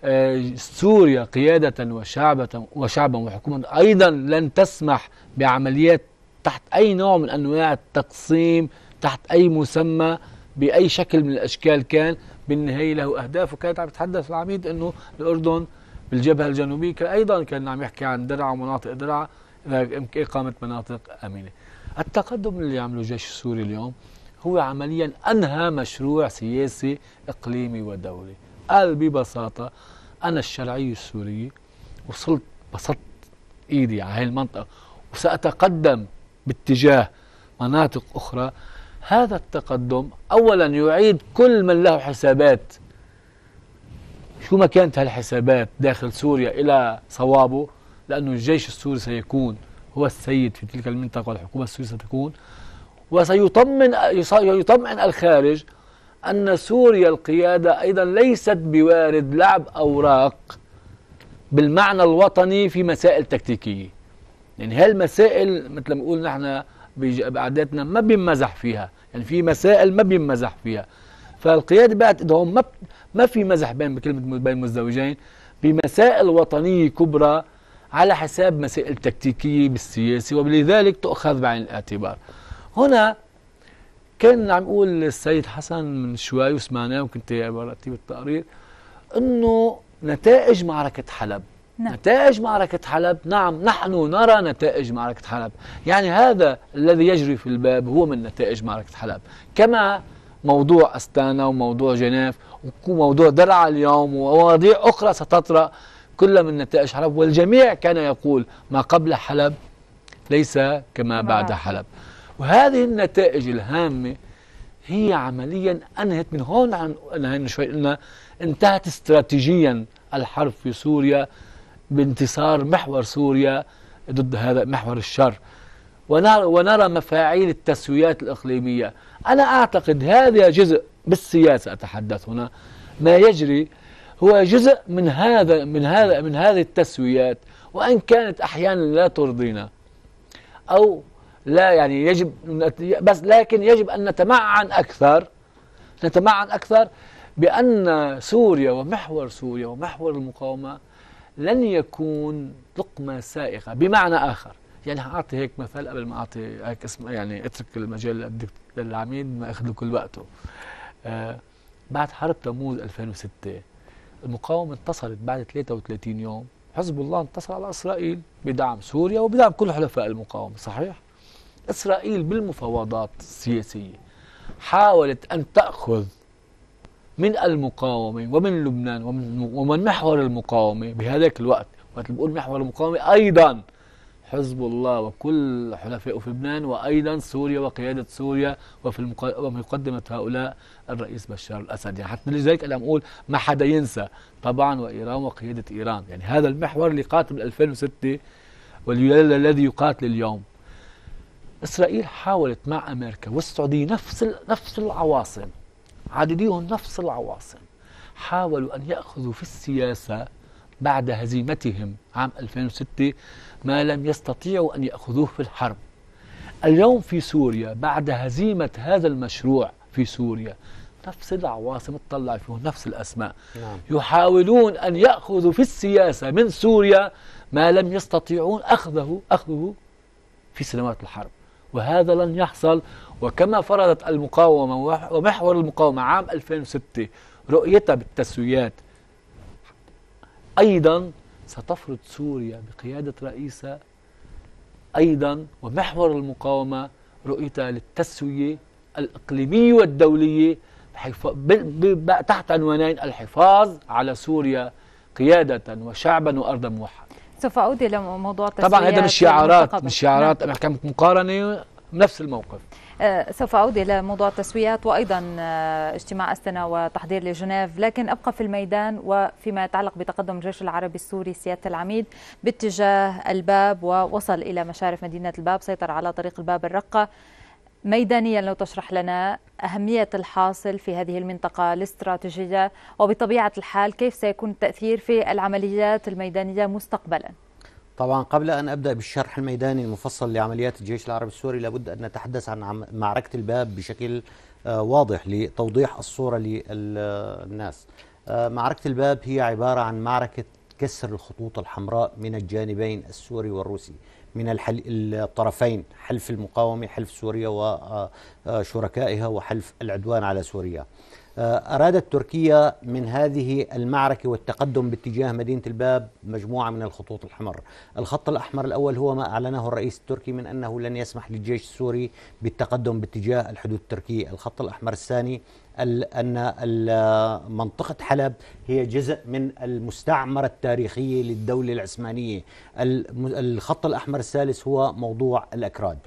آه، سوريا قيادة وشعبة وشعبا وحكومة أيضا لن تسمح بعمليات تحت أي نوع من أنواع التقسيم تحت أي مسمى بأي شكل من الأشكال كان بالنهاية له أهداف وكانت عم يتحدث العميد أنه الأردن بالجبهة الجنوبية كان أيضا كان عم يحكي عن درعا ومناطق درعا إقامة مناطق آمنة التقدم اللي عمله الجيش السوري اليوم هو عمليا أنهى مشروع سياسي إقليمي ودولي قال ببساطة انا الشرعي السوري وصلت بسطت ايدي على هاي المنطقه وساتقدم باتجاه مناطق اخرى هذا التقدم اولا يعيد كل من له حسابات شو ما كانت هالحسابات داخل سوريا الى صوابه لانه الجيش السوري سيكون هو السيد في تلك المنطقه والحكومه السوريه ستكون وسيطمن يطمئن الخارج أن سوريا القيادة أيضا ليست بوارد لعب أوراق بالمعنى الوطني في مسائل تكتيكية يعني هالمسائل مثل ما بنقول نحن بعاداتنا ما بينمزح فيها يعني في مسائل ما بينمزح فيها فالقيادة بعد هون ما ما في مزح بين بكلمة بين مزدوجين بمسائل وطنية كبرى على حساب مسائل تكتيكية بالسياسة وبلذلك تؤخذ بعين الاعتبار هنا كان عم يقول السيد حسن من شوي وسمعناه وكنت برتب التقرير انه نتائج معركه حلب نعم. نتائج معركة حلب نعم نحن نرى نتائج معركة حلب يعني هذا الذي يجري في الباب هو من نتائج معركة حلب كما موضوع أستانا وموضوع جنيف وموضوع درعا اليوم ومواضيع أخرى ستطرأ كل من نتائج حلب والجميع كان يقول ما قبل حلب ليس كما نعم. بعد حلب وهذه النتائج الهامة هي عمليا أنهت من هون عن أنهينا شوي قلنا انتهت استراتيجيا الحرب في سوريا بانتصار محور سوريا ضد هذا محور الشر ونرى مفاعيل التسويات الإقليمية أنا أعتقد هذا جزء بالسياسة أتحدث هنا ما يجري هو جزء من هذا من هذا من هذه التسويات وان كانت احيانا لا ترضينا او لا يعني يجب بس لكن يجب أن نتمعن أكثر نتمعن أكثر بأن سوريا ومحور سوريا ومحور المقاومة لن يكون لقمة سائغة بمعنى آخر يعني اعطي هيك مثال قبل ما أعطي هيك اسم يعني أترك المجال للعميد ما أخذ كل وقته آه بعد حرب تموز 2006 المقاومة انتصرت بعد 33 يوم حزب الله انتصر على إسرائيل بدعم سوريا وبدعم كل حلفاء المقاومة صحيح؟ إسرائيل بالمفاوضات السياسية حاولت أن تأخذ من المقاومة ومن لبنان ومن, ومن محور المقاومة بهذاك الوقت وقت بقول محور المقاومة أيضا حزب الله وكل حلفائه في لبنان وأيضا سوريا وقيادة سوريا وفي ومقدمة هؤلاء الرئيس بشار الأسد يعني حتى لذلك أنا أقول ما حدا ينسى طبعا وإيران وقيادة إيران يعني هذا المحور اللي قاتل 2006 والذي يقاتل اليوم إسرائيل حاولت مع أمريكا والسعودية نفس نفس العواصم عدديهم نفس العواصم حاولوا أن يأخذوا في السياسة بعد هزيمتهم عام 2006 ما لم يستطيعوا أن يأخذوه في الحرب اليوم في سوريا بعد هزيمة هذا المشروع في سوريا نفس العواصم تطلع فيه نفس الأسماء نعم. يحاولون أن يأخذوا في السياسة من سوريا ما لم يستطيعون أخذه أخذه في سنوات الحرب وهذا لن يحصل وكما فرضت المقاومة ومحور المقاومة عام 2006 رؤيتها بالتسويات أيضا ستفرض سوريا بقيادة رئيسها أيضا ومحور المقاومة رؤيتها للتسوية الإقليمية والدولية تحت عنوانين الحفاظ على سوريا قيادة وشعبا وأرضا موحدة سوف عودي لموضوع طبعا هذا مش شعارات مش شعارات نعم. كانت مقارنه نفس الموقف أه، سوف أعود إلى موضوع التسويات وأيضا أه، اجتماع أستنا وتحضير لجنيف لكن أبقى في الميدان وفيما يتعلق بتقدم الجيش العربي السوري سيادة العميد باتجاه الباب ووصل إلى مشارف مدينة الباب سيطر على طريق الباب الرقة ميدانيا لو تشرح لنا أهمية الحاصل في هذه المنطقة الاستراتيجية وبطبيعة الحال كيف سيكون التأثير في العمليات الميدانية مستقبلا طبعا قبل أن أبدأ بالشرح الميداني المفصل لعمليات الجيش العربي السوري لابد أن نتحدث عن معركة الباب بشكل آه، واضح لتوضيح الصورة للناس آه، معركة الباب هي عبارة عن معركة كسر الخطوط الحمراء من الجانبين السوري والروسي من الحل... الطرفين حلف المقاومة حلف سوريا وشركائها آه، آه، وحلف العدوان على سوريا آه، أرادت تركيا من هذه المعركة والتقدم باتجاه مدينة الباب مجموعة من الخطوط الحمر الخط الأحمر الأول هو ما أعلنه الرئيس التركي من أنه لن يسمح للجيش السوري بالتقدم باتجاه الحدود التركية الخط الأحمر الثاني أن منطقة حلب هي جزء من المستعمرة التاريخية للدولة العثمانية الخط الأحمر الثالث هو موضوع الأكراد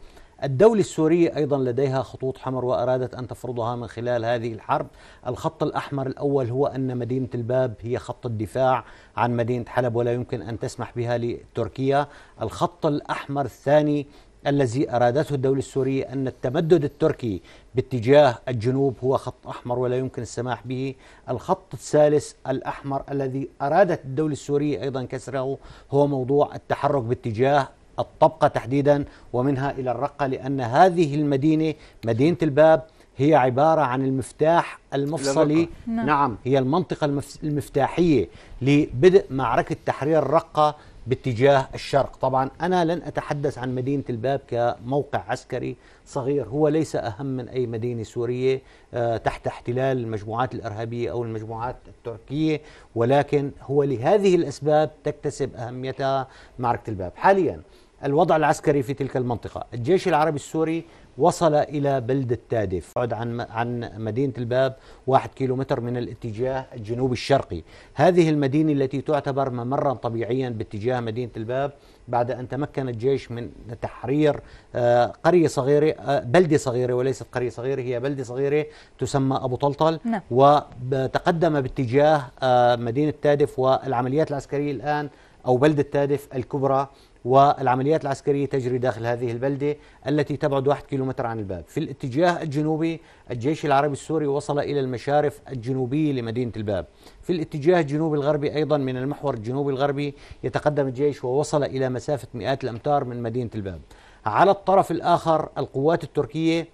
الدولة السورية أيضا لديها خطوط حمر وأرادت أن تفرضها من خلال هذه الحرب الخط الأحمر الأول هو أن مدينة الباب هي خط الدفاع عن مدينة حلب ولا يمكن أن تسمح بها لتركيا الخط الأحمر الثاني الذي أرادته الدولة السورية أن التمدد التركي باتجاه الجنوب هو خط أحمر ولا يمكن السماح به الخط الثالث الأحمر الذي أرادت الدولة السورية أيضا كسره هو موضوع التحرك باتجاه الطبقة تحديدا ومنها إلى الرقة لأن هذه المدينة مدينة الباب هي عبارة عن المفتاح المفصلي نعم. نعم هي المنطقة المفتاحية لبدء معركة تحرير الرقة باتجاه الشرق طبعا أنا لن أتحدث عن مدينة الباب كموقع عسكري صغير هو ليس أهم من أي مدينة سورية آه، تحت احتلال المجموعات الإرهابية أو المجموعات التركية ولكن هو لهذه الأسباب تكتسب أهميتها معركة الباب حاليا الوضع العسكري في تلك المنطقة الجيش العربي السوري وصل إلى بلدة تادف عن عن مدينة الباب واحد كيلومتر من الاتجاه الجنوب الشرقي هذه المدينة التي تعتبر ممرا طبيعيا باتجاه مدينة الباب بعد أن تمكن الجيش من تحرير آه، قرية صغيرة آه، بلدة صغيرة وليست قرية صغيرة هي بلدة صغيرة تسمى أبو طلطل نعم. وتقدم باتجاه آه، مدينة تادف والعمليات العسكرية الآن أو بلدة تادف الكبرى والعمليات العسكرية تجري داخل هذه البلدة التي تبعد واحد كيلومتر عن الباب في الاتجاه الجنوبي الجيش العربي السوري وصل إلى المشارف الجنوبية لمدينة الباب في الاتجاه الجنوبي الغربي أيضا من المحور الجنوبي الغربي يتقدم الجيش ووصل إلى مسافة مئات الأمتار من مدينة الباب على الطرف الآخر القوات التركية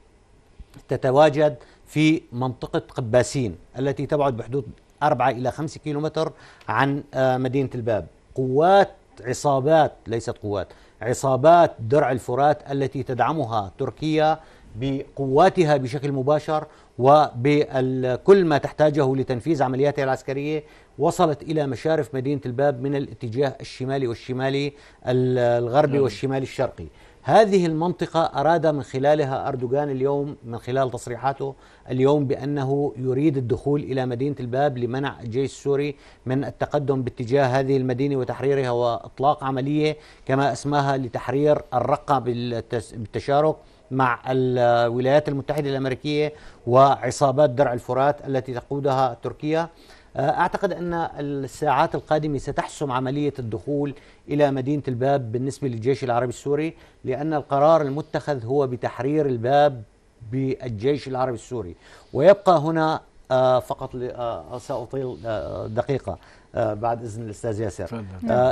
تتواجد في منطقة قباسين التي تبعد بحدود 4 إلى 5 كيلومتر عن آه، مدينة الباب قوات عصابات ليست قوات عصابات درع الفرات التي تدعمها تركيا بقواتها بشكل مباشر وبكل ما تحتاجه لتنفيذ عملياتها العسكريه وصلت الى مشارف مدينه الباب من الاتجاه الشمالي والشمالي الغربي نعم. والشمالي الشرقي. هذه المنطقه اراد من خلالها اردوغان اليوم من خلال تصريحاته اليوم بأنه يريد الدخول إلى مدينة الباب لمنع الجيش السوري من التقدم باتجاه هذه المدينة وتحريرها وإطلاق عملية كما أسماها لتحرير الرقة بالتشارك مع الولايات المتحدة الأمريكية وعصابات درع الفرات التي تقودها تركيا آه، أعتقد أن الساعات القادمة ستحسم عملية الدخول إلى مدينة الباب بالنسبة للجيش العربي السوري لأن القرار المتخذ هو بتحرير الباب بالجيش العربي السوري ويبقى هنا آه، فقط آه، آه، سأطيل دقيقة بعد إذن الأستاذ ياسر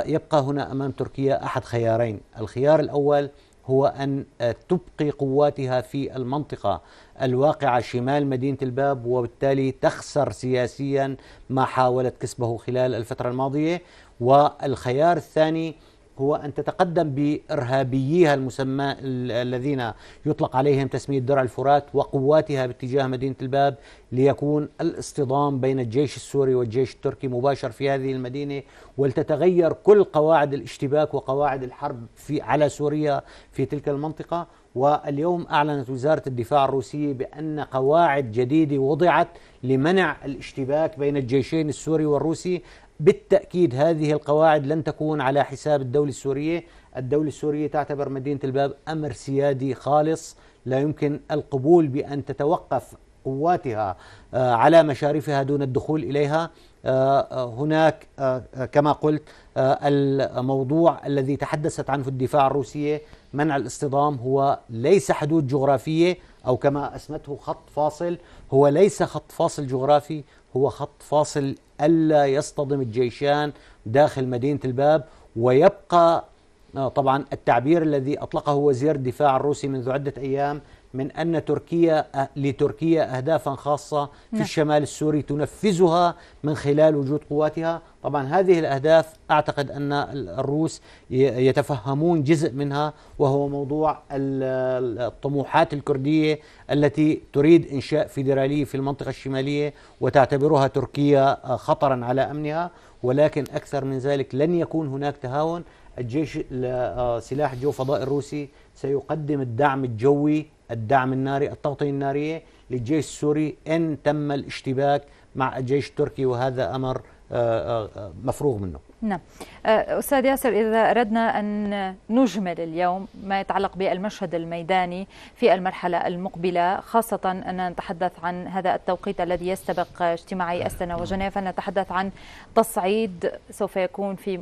يبقى هنا أمام تركيا أحد خيارين الخيار الأول هو أن تبقي قواتها في المنطقة الواقعة شمال مدينة الباب وبالتالي تخسر سياسيا ما حاولت كسبه خلال الفترة الماضية والخيار الثاني هو أن تتقدم بإرهابييها المسمى الذين يطلق عليهم تسمية درع الفرات وقواتها باتجاه مدينة الباب ليكون الاصطدام بين الجيش السوري والجيش التركي مباشر في هذه المدينة ولتتغير كل قواعد الاشتباك وقواعد الحرب في على سوريا في تلك المنطقة واليوم أعلنت وزارة الدفاع الروسية بأن قواعد جديدة وضعت لمنع الاشتباك بين الجيشين السوري والروسي بالتأكيد هذه القواعد لن تكون على حساب الدولة السورية الدولة السورية تعتبر مدينة الباب أمر سيادي خالص لا يمكن القبول بأن تتوقف قواتها آه، على مشارفها دون الدخول إليها آه، آه، هناك كما قلت الموضوع الذي تحدثت عنه الدفاع الروسية منع الاصطدام هو ليس حدود جغرافية أو كما أسمته خط فاصل هو ليس خط فاصل جغرافي هو خط فاصل ألا يصطدم الجيشان داخل مدينة الباب ويبقى آه، طبعا التعبير الذي أطلقه وزير الدفاع الروسي منذ عدة أيام من أن تركيا لتركيا أهدافا خاصة في نعم. الشمال السوري تنفذها من خلال وجود قواتها طبعا هذه الأهداف أعتقد أن الروس يتفهمون جزء منها وهو موضوع الطموحات الكردية التي تريد إنشاء فيدرالية في المنطقة الشمالية وتعتبرها تركيا خطرا على أمنها ولكن أكثر من ذلك لن يكون هناك تهاون الجيش آه، سلاح جو فضاء الروسي سيقدم الدعم الجوي الدعم الناري التغطية النارية للجيش السوري إن تم الاشتباك مع الجيش التركي وهذا أمر آه، آه، مفروغ منه نعم آه، أستاذ ياسر إذا أردنا أن نجمل اليوم ما يتعلق بالمشهد الميداني في المرحلة المقبلة خاصة أن نتحدث عن هذا التوقيت الذي يستبق اجتماعي أستنا وجنيف نتحدث عن تصعيد سوف يكون في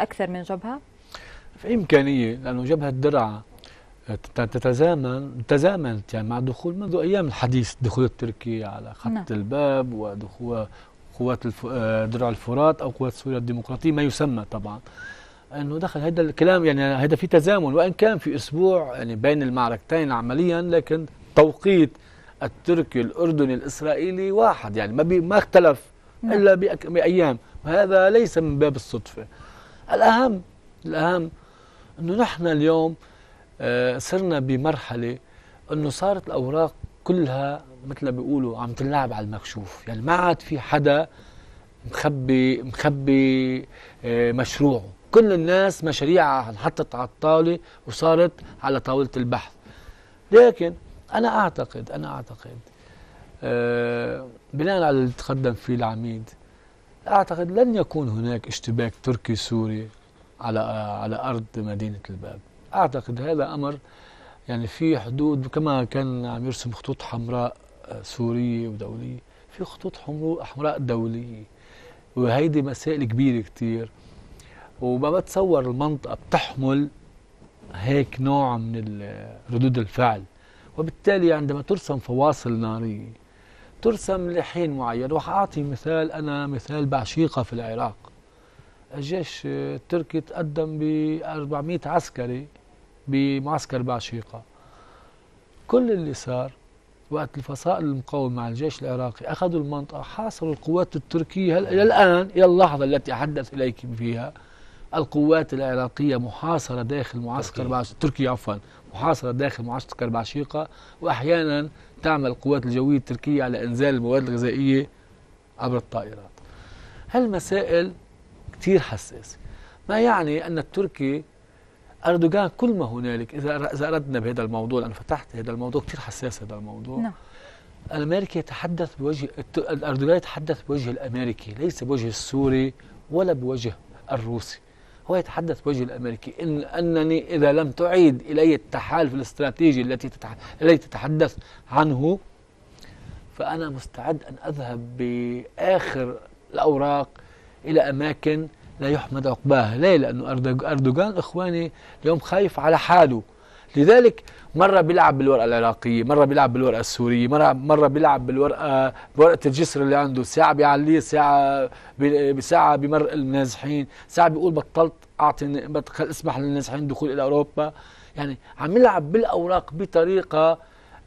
أكثر من جبهة في إمكانية لأنه جبهة درعا تتزامن تزامنت يعني مع دخول منذ ايام الحديث دخول التركي على خط نعم. الباب ودخول قوات الف... آه، درع الفرات او قوات سوريا الديمقراطيه ما يسمى طبعا انه دخل هذا الكلام يعني هذا في تزامن وان كان في اسبوع يعني بين المعركتين عمليا لكن توقيت التركي الاردني الاسرائيلي واحد يعني ما بي ما اختلف نعم. الا بأك... بايام وهذا ليس من باب الصدفه الاهم الاهم انه نحن اليوم آه، صرنا بمرحله انه صارت الاوراق كلها مثل ما بيقولوا عم تلعب على المكشوف يعني ما عاد في حدا مخبي مخبي آه، مشروعه كل الناس مشاريعها انحطت على الطاوله وصارت على طاوله البحث لكن انا اعتقد انا اعتقد آه، بناء على اللي تقدم فيه العميد اعتقد لن يكون هناك اشتباك تركي سوري على على ارض مدينه الباب اعتقد هذا امر يعني في حدود كما كان عم يرسم خطوط حمراء آه، سوريه ودوليه في خطوط حمراء دوليه وهيدي مسائل كبيره كثير وما بتصور المنطقه بتحمل هيك نوع من ردود الفعل وبالتالي عندما ترسم فواصل ناريه ترسم لحين معين رح اعطي مثال انا مثال بعشيقه في العراق الجيش آه، التركي تقدم ب 400 عسكري بمعسكر بعشيقة كل اللي صار وقت الفصائل المقاومة مع الجيش العراقي أخذوا المنطقة حاصروا القوات التركية إلى الآن إلى اللحظة التي أحدث إليك فيها القوات العراقية محاصرة داخل معسكر بعشيقة تركيا عفوا محاصرة داخل معسكر بعشيقة وأحيانا تعمل القوات الجوية التركية على إنزال المواد الغذائية عبر الطائرات هالمسائل كثير حساسة ما يعني أن التركي أردوغان كل ما هنالك إذا إذا أردنا بهذا الموضوع لأن فتحت هذا الموضوع كثير حساس هذا الموضوع نعم الأمريكي يتحدث بوجه أردوغان يتحدث بوجه الأمريكي ليس بوجه السوري ولا بوجه الروسي هو يتحدث بوجه الأمريكي إن أنني إذا لم تعيد إلي التحالف الاستراتيجي التي التي تتحدث عنه فأنا مستعد أن أذهب بآخر الأوراق إلى أماكن لا يحمد عقباها ليه لأنه أردوغان إخواني اليوم خايف على حاله لذلك مرة بيلعب بالورقة العراقية مرة بيلعب بالورقة السورية مرة, مرة بيلعب بالورقة بورقة الجسر اللي عنده ساعة بيعليه ساعة بساعة بمر النازحين ساعة بيقول بطلت أعطي بدخل اسمح للنازحين دخول إلى أوروبا يعني عم يلعب بالأوراق بطريقة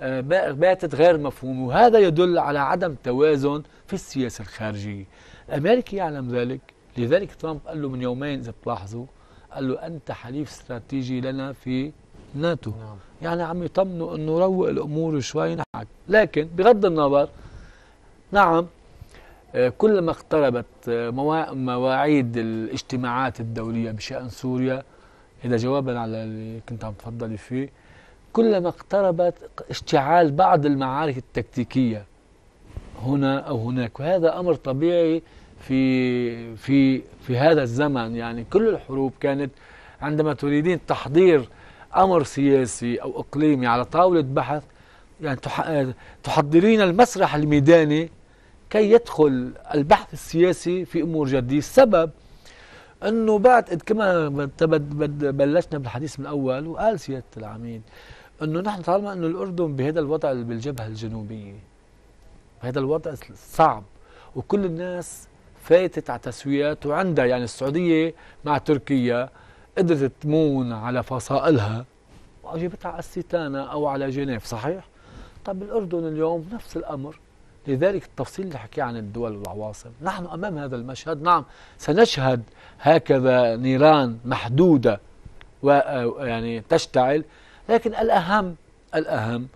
آه، باتت غير مفهومة وهذا يدل على عدم توازن في السياسة الخارجية الأمريكي يعلم ذلك لذلك ترامب قال له من يومين إذا بتلاحظوا قال له أنت حليف استراتيجي لنا في ناتو نعم. يعني عم يطمنوا أنه روق الأمور شوي نحك لكن بغض النظر نعم آه، كلما اقتربت آه، مواعيد الاجتماعات الدولية بشأن سوريا اذا جوابا على اللي كنت عم تفضلي فيه كلما اقتربت اشتعال بعض المعارك التكتيكية هنا أو هناك وهذا أمر طبيعي في في في هذا الزمن يعني كل الحروب كانت عندما تريدين تحضير امر سياسي او اقليمي على طاوله بحث يعني تحضرين المسرح الميداني كي يدخل البحث السياسي في امور جديه السبب انه بعد كما بلشنا بالحديث من الاول وقال سياده العميد انه نحن طالما انه الاردن بهذا الوضع بالجبهه الجنوبيه هذا الوضع صعب وكل الناس فاتت على تسويات وعندها يعني السعودية مع تركيا قدرت تمون على فصائلها وجبتها على الستانة أو على جنيف صحيح؟ طب الأردن اليوم نفس الأمر لذلك التفصيل اللي حكي عن الدول والعواصم نحن أمام هذا المشهد نعم سنشهد هكذا نيران محدودة ويعني تشتعل لكن الأهم الأهم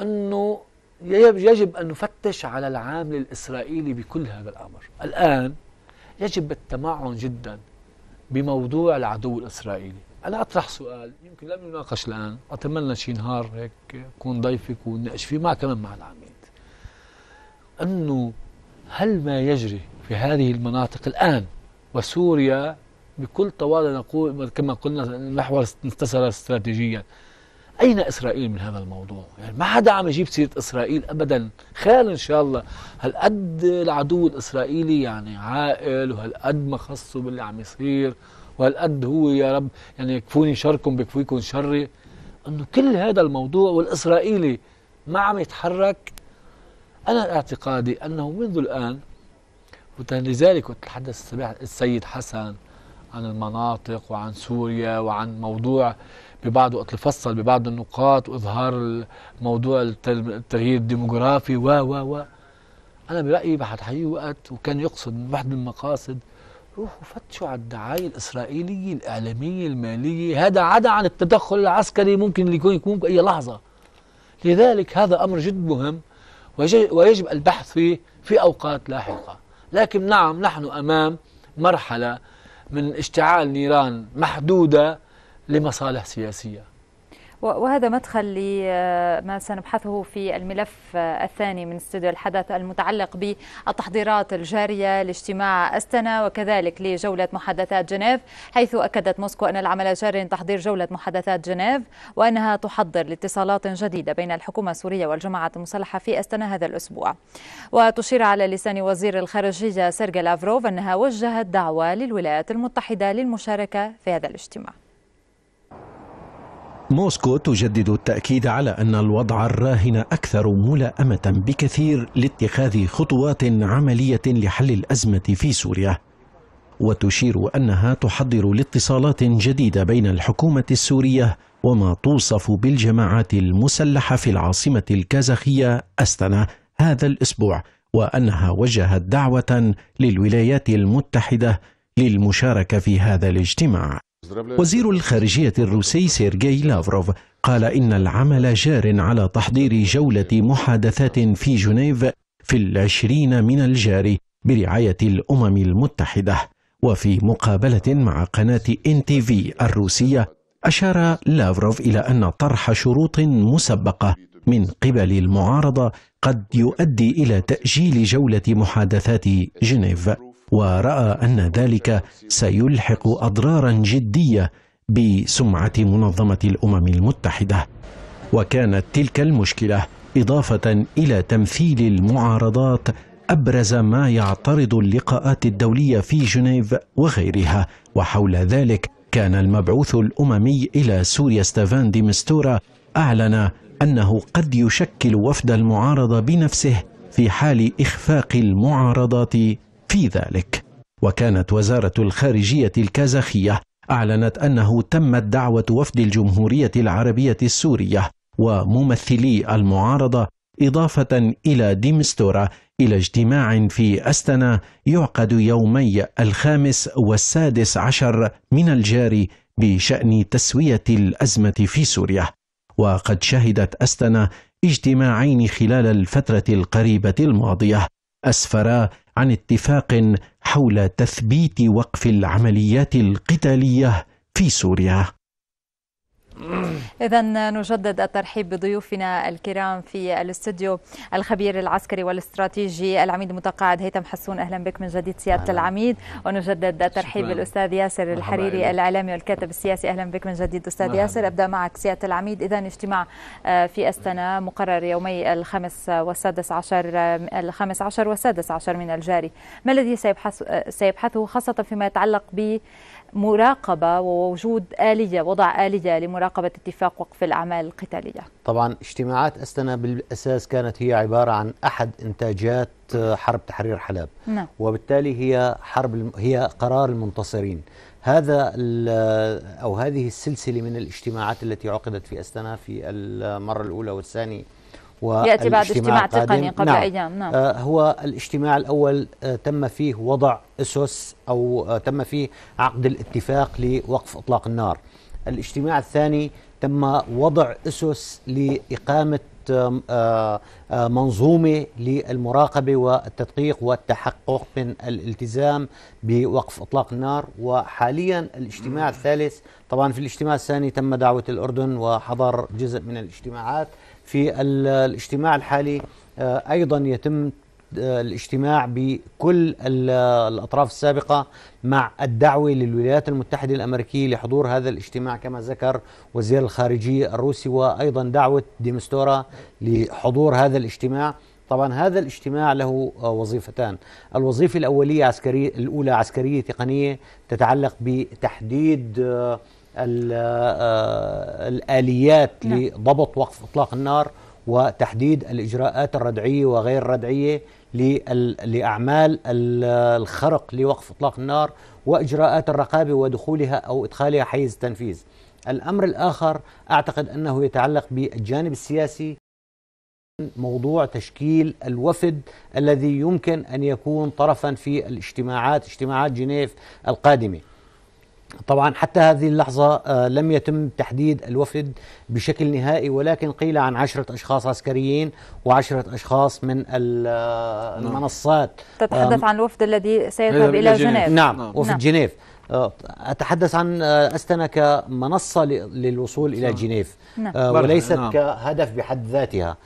أنه يجب أن نفتش على العامل الإسرائيلي بكل هذا الأمر الآن يجب التمعن جدا بموضوع العدو الإسرائيلي أنا أطرح سؤال يمكن لم يناقش الآن أتمنى شي نهار هيك كون ضيفك ونناقش فيه مع كمان مع العميد أنه هل ما يجري في هذه المناطق الآن وسوريا بكل طوال نقول كما قلنا المحور انتصر استراتيجيا أين إسرائيل من هذا الموضوع يعني ما حدا عم يجيب سيرة إسرائيل أبدا خير إن شاء الله هالقد العدو الإسرائيلي يعني عاقل وهالقد ما خصه باللي عم يصير وهالقد هو يا رب يعني يكفوني شركم بكفيكم شري أنه كل هذا الموضوع والإسرائيلي ما عم يتحرك أنا اعتقادي أنه منذ الآن ولذلك تحدث السيد حسن عن المناطق وعن سوريا وعن موضوع ببعض وقت الفصل ببعض النقاط واظهار موضوع التغيير الديموغرافي و و و انا برايي بعد حقيقي وقت وكان يقصد واحد من المقاصد روحوا فتشوا على الدعايه الاسرائيليه الاعلاميه الماليه هذا عدا عن التدخل العسكري ممكن يكون يكون باي لحظه لذلك هذا امر جد مهم ويجب البحث فيه في اوقات لاحقه لكن نعم نحن امام مرحله من اشتعال نيران محدوده لمصالح سياسية وهذا مدخل لما آه، سنبحثه في الملف آه، الثاني من استوديو الحدث المتعلق بالتحضيرات الجارية لاجتماع أستنا وكذلك لجولة محادثات جنيف حيث أكدت موسكو أن العمل جاري تحضير جولة محادثات جنيف وأنها تحضر لاتصالات جديدة بين الحكومة السورية والجماعة المسلحة في أستنا هذا الأسبوع وتشير على لسان وزير الخارجية سيرجي لافروف أنها وجهت دعوة للولايات المتحدة للمشاركة في هذا الاجتماع موسكو تجدد التأكيد على أن الوضع الراهن أكثر ملائمة بكثير لاتخاذ خطوات عملية لحل الأزمة في سوريا وتشير أنها تحضر لاتصالات جديدة بين الحكومة السورية وما توصف بالجماعات المسلحة في العاصمة الكازاخية أستنا هذا الأسبوع وأنها وجهت دعوة للولايات المتحدة للمشاركة في هذا الاجتماع وزير الخارجية الروسي سيرجي لافروف قال إن العمل جار على تحضير جولة محادثات في جنيف في العشرين من الجاري برعاية الأمم المتحدة وفي مقابلة مع قناة إن تي في الروسية أشار لافروف إلى أن طرح شروط مسبقة من قبل المعارضة قد يؤدي إلى تأجيل جولة محادثات جنيف وراى ان ذلك سيلحق اضرارا جديه بسمعه منظمه الامم المتحده وكانت تلك المشكله اضافه الى تمثيل المعارضات ابرز ما يعترض اللقاءات الدوليه في جنيف وغيرها وحول ذلك كان المبعوث الاممي الى سوريا ستيفان مستورا اعلن انه قد يشكل وفد المعارضه بنفسه في حال اخفاق المعارضات في ذلك وكانت وزارة الخارجية الكازاخية أعلنت أنه تمت دعوة وفد الجمهورية العربية السورية وممثلي المعارضة إضافة إلى ديمستورا إلى اجتماع في أستنا يعقد يومي الخامس والسادس عشر من الجاري بشأن تسوية الأزمة في سوريا وقد شهدت أستنا اجتماعين خلال الفترة القريبة الماضية أسفرا عن اتفاق حول تثبيت وقف العمليات القتاليه في سوريا إذا نجدد الترحيب بضيوفنا الكرام في الاستوديو الخبير العسكري والاستراتيجي العميد المتقاعد هيثم حسون أهلا بك من جديد سيادة أهلا. العميد ونجدد الترحيب بالأستاذ ياسر الحريري الإعلامي والكاتب السياسي أهلا بك من جديد أستاذ أهلا. ياسر أبدأ معك سيادة العميد إذا اجتماع آه، في أستنا مقرر يومي الخامس والسادس عشر آه، الخامس عشر والسادس عشر من الجاري ما الذي سيبحث آه، سيبحثه خاصة فيما يتعلق ب مراقبة ووجود آلية وضع آلية لمراقبة اتفاق وقف الأعمال القتالية طبعا اجتماعات أستنا بالأساس كانت هي عبارة عن أحد إنتاجات حرب تحرير حلب نعم. وبالتالي هي حرب هي قرار المنتصرين هذا أو هذه السلسلة من الاجتماعات التي عقدت في أستنا في المرة الأولى والثانية يأتي بعد اجتماع تقني قبل نعم. أيام نعم. آه، هو الاجتماع الأول آه، تم فيه وضع أسس أو آه، تم فيه عقد الاتفاق لوقف إطلاق النار الاجتماع الثاني تم وضع أسس لإقامة منظومة للمراقبة والتدقيق والتحقق من الالتزام بوقف إطلاق النار وحاليا الاجتماع الثالث طبعا في الاجتماع الثاني تم دعوة الأردن وحضر جزء من الاجتماعات في الاجتماع الحالي آه، أيضا يتم آه، الاجتماع بكل الأطراف السابقة مع الدعوة للولايات المتحدة الأمريكية لحضور هذا الاجتماع كما ذكر وزير الخارجية الروسي وأيضا دعوة ديمستورا لحضور هذا الاجتماع طبعا هذا الاجتماع له آه، وظيفتان الوظيفة الأولية عسكرية الأولى عسكرية تقنية تتعلق بتحديد آه، الآليات نعم. لضبط وقف إطلاق النار وتحديد الإجراءات الردعية وغير الردعية لأعمال الخرق لوقف إطلاق النار وإجراءات الرقابة ودخولها أو إدخالها حيز التنفيذ الأمر الآخر أعتقد أنه يتعلق بالجانب السياسي موضوع تشكيل الوفد الذي يمكن أن يكون طرفا في الاجتماعات اجتماعات جنيف القادمة طبعا حتى هذه اللحظة آه، لم يتم تحديد الوفد بشكل نهائي ولكن قيل عن عشرة أشخاص عسكريين وعشرة أشخاص من آه، نعم. المنصات تتحدث عن الوفد الذي سيذهب إلى جنيف نعم،, نعم وفد نعم. جنيف آه، أتحدث عن أستنا كمنصة للوصول إلى نعم. جنيف نعم. وليست كهدف بحد ذاتها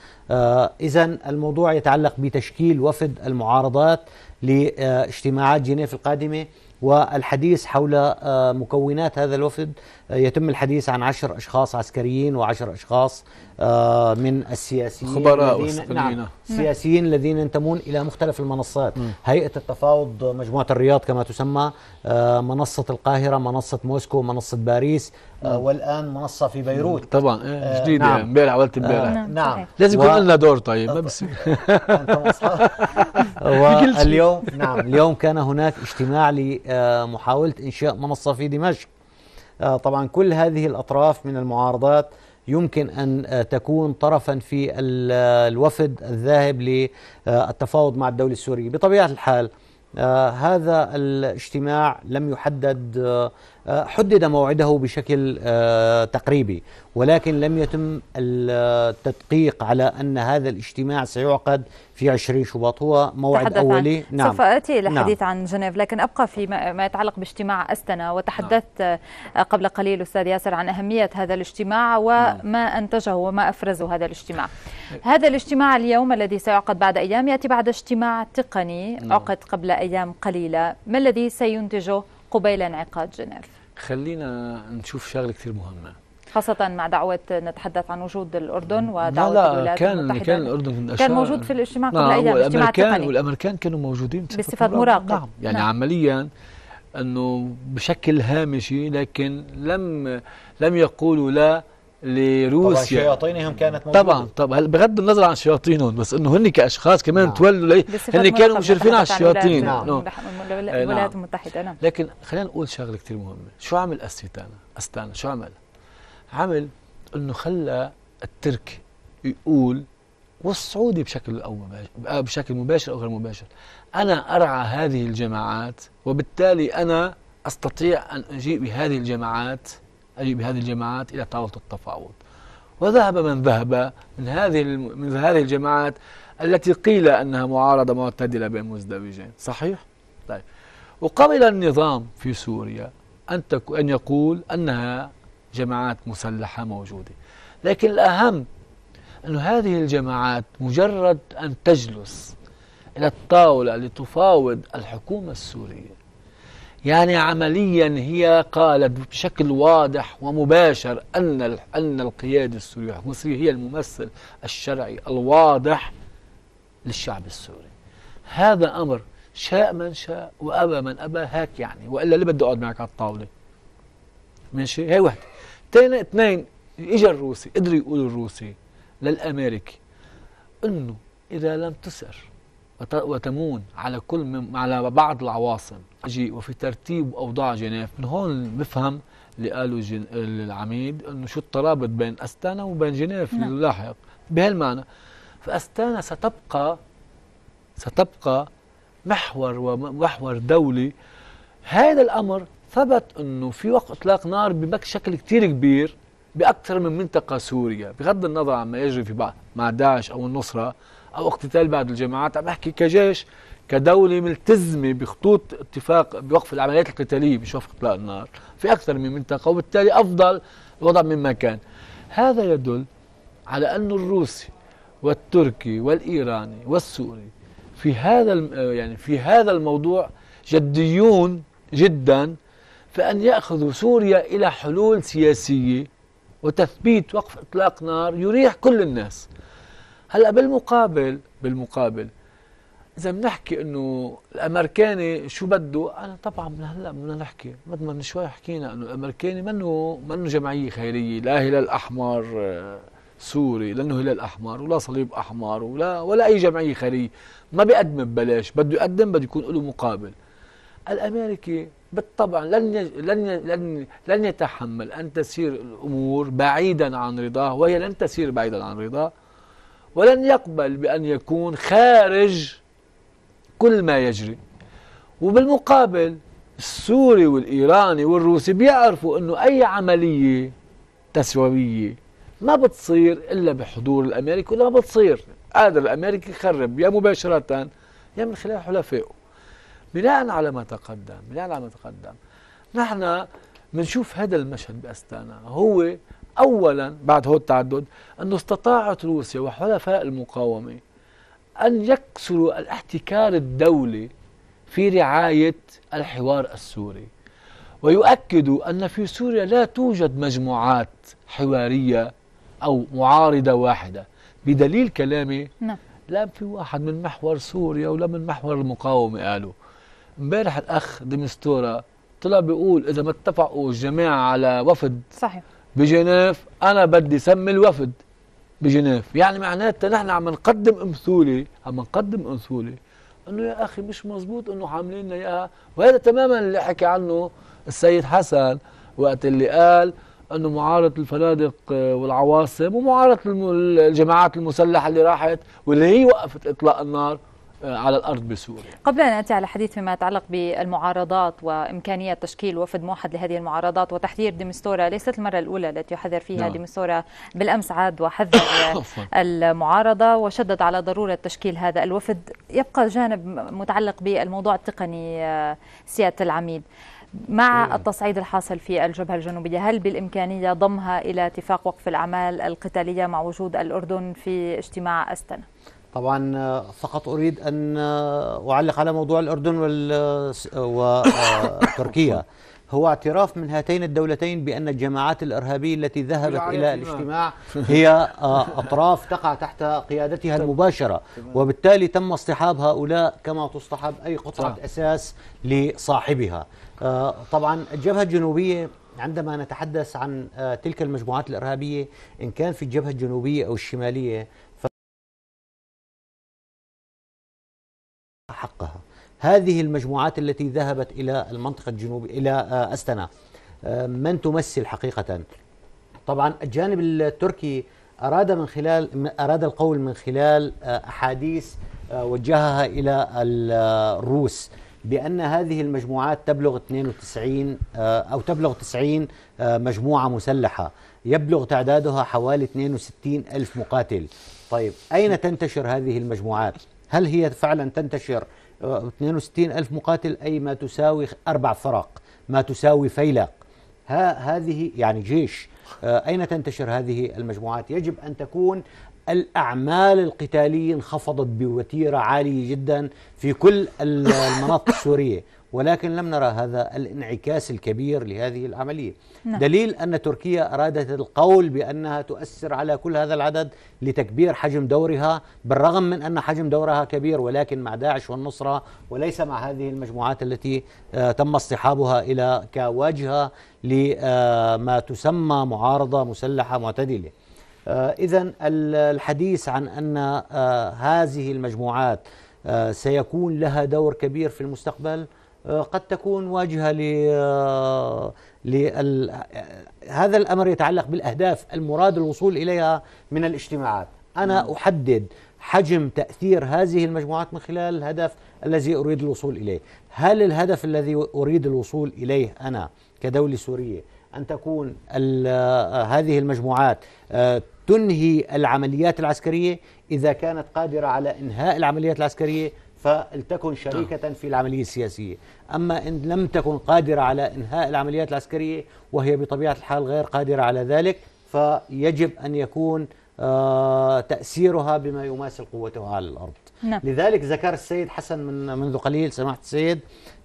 إذا الموضوع يتعلق بتشكيل وفد المعارضات لاجتماعات جنيف القادمة والحديث حول آه، مكونات هذا الوفد يتم الحديث عن عشر أشخاص عسكريين وعشر أشخاص آه، من السياسيين خبراء الذين نعم سياسيين الذين ينتمون إلى مختلف المنصات م. هيئة التفاوض مجموعة الرياض كما تسمى آه، منصة القاهرة منصة موسكو منصة باريس آه، والان منصه في بيروت طبعا إيه، جديده نعم. امبارح يعني امبارح نعم, نعم. لازم يكون لنا دور طيب ما بصير اليوم نعم اليوم كان هناك اجتماع لمحاوله انشاء منصه في دمشق آه، طبعا كل هذه الأطراف من المعارضات يمكن أن آه، تكون طرفا في آه، الوفد الذاهب للتفاوض مع الدولة السورية بطبيعة الحال هذا الاجتماع لم يحدد آه، حدد موعده بشكل آه، تقريبي ولكن لم يتم التدقيق على أن هذا الاجتماع سيعقد في 20 شباط هو موعد أولي عن. نعم سوف أتي للحديث نعم. عن جنيف لكن أبقى في ما يتعلق باجتماع أستنا وتحدثت نعم. آه، قبل قليل أستاذ ياسر عن أهمية هذا الاجتماع نعم. وما نعم. أنتجه وما أفرزه هذا الاجتماع هذا الاجتماع اليوم الذي سيعقد بعد أيام يأتي بعد اجتماع تقني نعم. عقد قبل أيام قليلة ما الذي سينتجه قبيل انعقاد جنيف خلينا نشوف شغله كثير مهمه خاصة مع دعوة نتحدث عن وجود الأردن ودعوة لا لا الولايات كان المتحدة كان الأردن كان موجود في الاجتماع نعم، قبل أيام الاجتماع التقني والأمريكان كانوا موجودين بصفة مراقب نعم يعني نعم. عمليا أنه بشكل هامشي لكن لم لم يقولوا لا لروسيا طبعا شياطينهم كانت موجودة. طبعا طبعا بغض النظر عن شياطينهم بس انه هن كاشخاص كمان نعم. تولوا هن كانوا مشرفين على الشياطين نعم. نعم. الولايات المتحده نعم. إيه، نعم لكن خلينا نقول شغله كثير مهمه شو عمل استانا استانا شو عمل عمل انه خلى الترك يقول والسعودي بشكل او مباشر آه، بشكل مباشر او غير مباشر انا ارعى هذه الجماعات وبالتالي انا استطيع ان اجيء بهذه الجماعات أي بهذه الجماعات إلى طاولة التفاوض وذهب من ذهب من هذه من هذه الجماعات التي قيل أنها معارضة معتدلة بين مزدوجين صحيح؟ طيب وقبل النظام في سوريا أن, أن يقول أنها جماعات مسلحة موجودة لكن الأهم أن هذه الجماعات مجرد أن تجلس إلى الطاولة لتفاوض الحكومة السورية يعني عمليا هي قالت بشكل واضح ومباشر أن أن القيادة السورية المصرية هي الممثل الشرعي الواضح للشعب السوري هذا أمر شاء من شاء وأبى من أبى هاك يعني وإلا اللي بده اقعد معك على الطاولة ماشي هي وحدة تاني اثنين اجى الروسي قدر يقول الروسي للأمريكي أنه إذا لم تسر وتمون على كل من على بعض العواصم وفي ترتيب اوضاع جنيف من هون بفهم اللي قالوا جن... العميد انه شو الترابط بين استانا وبين جنيف نعم. اللاحق بهالمعنى فاستانا ستبقى ستبقى محور ومحور دولي هذا الامر ثبت انه في وقت اطلاق نار بشكل كثير كبير باكثر من منطقه سوريا بغض النظر عما يجري في بعض مع داعش او النصره او اقتتال بعض الجماعات عم بحكي كجيش كدولة ملتزمة بخطوط اتفاق بوقف العمليات القتالية بشوف إطلاق النار في أكثر من منطقة وبالتالي أفضل الوضع مما كان هذا يدل على أن الروسي والتركي والإيراني والسوري في هذا يعني في هذا الموضوع جديون جدا فأن يأخذوا سوريا إلى حلول سياسية وتثبيت وقف إطلاق نار يريح كل الناس هلا بالمقابل بالمقابل اذا بنحكي انه الامريكاني شو بده انا طبعا من هلا بدنا نحكي مثل ما من شوي حكينا انه الامريكاني منه منه جمعيه خيريه لا هلال احمر آه، سوري لانه هلال احمر ولا صليب احمر ولا ولا اي جمعيه خيريه ما بيقدم ببلاش بده يقدم بده يكون له مقابل الامريكي بالطبع لن يج... لن ي... لن لن يتحمل ان تسير الامور بعيدا عن رضاه وهي لن تسير بعيدا عن رضاه ولن يقبل بان يكون خارج كل ما يجري وبالمقابل السوري والإيراني والروسي بيعرفوا أنه أي عملية تسوية ما بتصير إلا بحضور الأمريكي ولا ما بتصير قادر الأمريكي يخرب يا مباشرة يا من خلال حلفائه بناء على ما تقدم بناء على ما تقدم نحن بنشوف هذا المشهد باستانا هو اولا بعد هو التعدد انه استطاعت روسيا وحلفاء المقاومه أن يكسروا الاحتكار الدولي في رعاية الحوار السوري ويؤكد أن في سوريا لا توجد مجموعات حوارية أو معارضة واحدة بدليل كلامي نعم. لا في واحد من محور سوريا ولا من محور المقاومة قالوا امبارح الأخ ديمستورا طلع بيقول إذا ما اتفقوا الجماعة على وفد صحيح بجنيف أنا بدي سمي الوفد بجنيف يعني معناتها نحن عم نقدم امثوله عم نقدم امثوله انه يا اخي مش مزبوط انه عاملين لنا اياها وهذا تماما اللي حكى عنه السيد حسن وقت اللي قال انه معارضه الفنادق آه، والعواصم ومعارضه الجماعات المسلحه اللي راحت واللي هي وقفت اطلاق النار آه، على الارض بسوريا. قبل ان اتي على حديث فيما يتعلق بالمعارضات وامكانيه تشكيل وفد موحد لهذه المعارضات وتحذير ديمستورا ليست المره الاولى التي يحذر فيها نعم. ديمستورا بالامس عاد وحذر المعارضه وشدد على ضروره تشكيل هذا الوفد، يبقى جانب متعلق بالموضوع التقني آه، سياده العميد. مع التصعيد الحاصل في الجبهة الجنوبية هل بالإمكانية ضمها إلى اتفاق وقف الأعمال القتالية مع وجود الأردن في اجتماع أستنا؟ طبعا آه، فقط اريد ان آه، اعلق على موضوع الاردن وتركيا آه، هو اعتراف من هاتين الدولتين بأن الجماعات الإرهابية التي ذهبت إلى الاجتماع هي أطراف تقع تحت قيادتها المباشرة وبالتالي تم اصطحاب هؤلاء كما تصطحب أي قطعة أساس لصاحبها طبعا الجبهة الجنوبية عندما نتحدث عن تلك المجموعات الإرهابية إن كان في الجبهة الجنوبية أو الشمالية حقها هذه المجموعات التي ذهبت إلى المنطقة الجنوبية إلى آه، أستنا آه، من تمثل حقيقة طبعا الجانب التركي أراد من خلال أراد القول من خلال آه، أحاديث وجهها إلى الروس بأن هذه المجموعات تبلغ 92 أو تبلغ 90 مجموعة مسلحة يبلغ تعدادها حوالي 62 ألف مقاتل طيب أين تنتشر هذه المجموعات؟ هل هي فعلا تنتشر 62 آه، ألف مقاتل أي ما تساوي أربع فرق ما تساوي فيلق ها هذه يعني جيش آه، أين تنتشر هذه المجموعات يجب أن تكون الأعمال القتالية انخفضت بوتيرة عالية جدا في كل المناطق السورية ولكن لم نرى هذا الانعكاس الكبير لهذه العملية نعم. دليل أن تركيا أرادت القول بأنها تؤثر على كل هذا العدد لتكبير حجم دورها بالرغم من أن حجم دورها كبير ولكن مع داعش والنصرة وليس مع هذه المجموعات التي آه، تم اصطحابها إلى كواجهة لما آه، تسمى معارضة مسلحة معتدلة آه، إذا الحديث عن أن هذه المجموعات سيكون لها دور كبير في المستقبل آه، قد تكون واجهه ل آه، لل... آه، هذا الامر يتعلق بالاهداف المراد الوصول اليها من الاجتماعات، انا نعم. احدد حجم تاثير هذه المجموعات من خلال الهدف الذي اريد الوصول اليه، هل الهدف الذي اريد الوصول اليه انا كدوله سوريه ان تكون هذه المجموعات تنهي العمليات العسكريه اذا كانت قادره على انهاء العمليات العسكريه فلتكن نعم. شريكة في العملية السياسية أما إن لم تكن قادرة على إنهاء العمليات العسكرية وهي بطبيعة الحال غير قادرة على ذلك فيجب أن يكون آه، تأثيرها بما يماثل قوتها على الأرض نعم. لذلك ذكر السيد حسن من منذ قليل سماحة السيد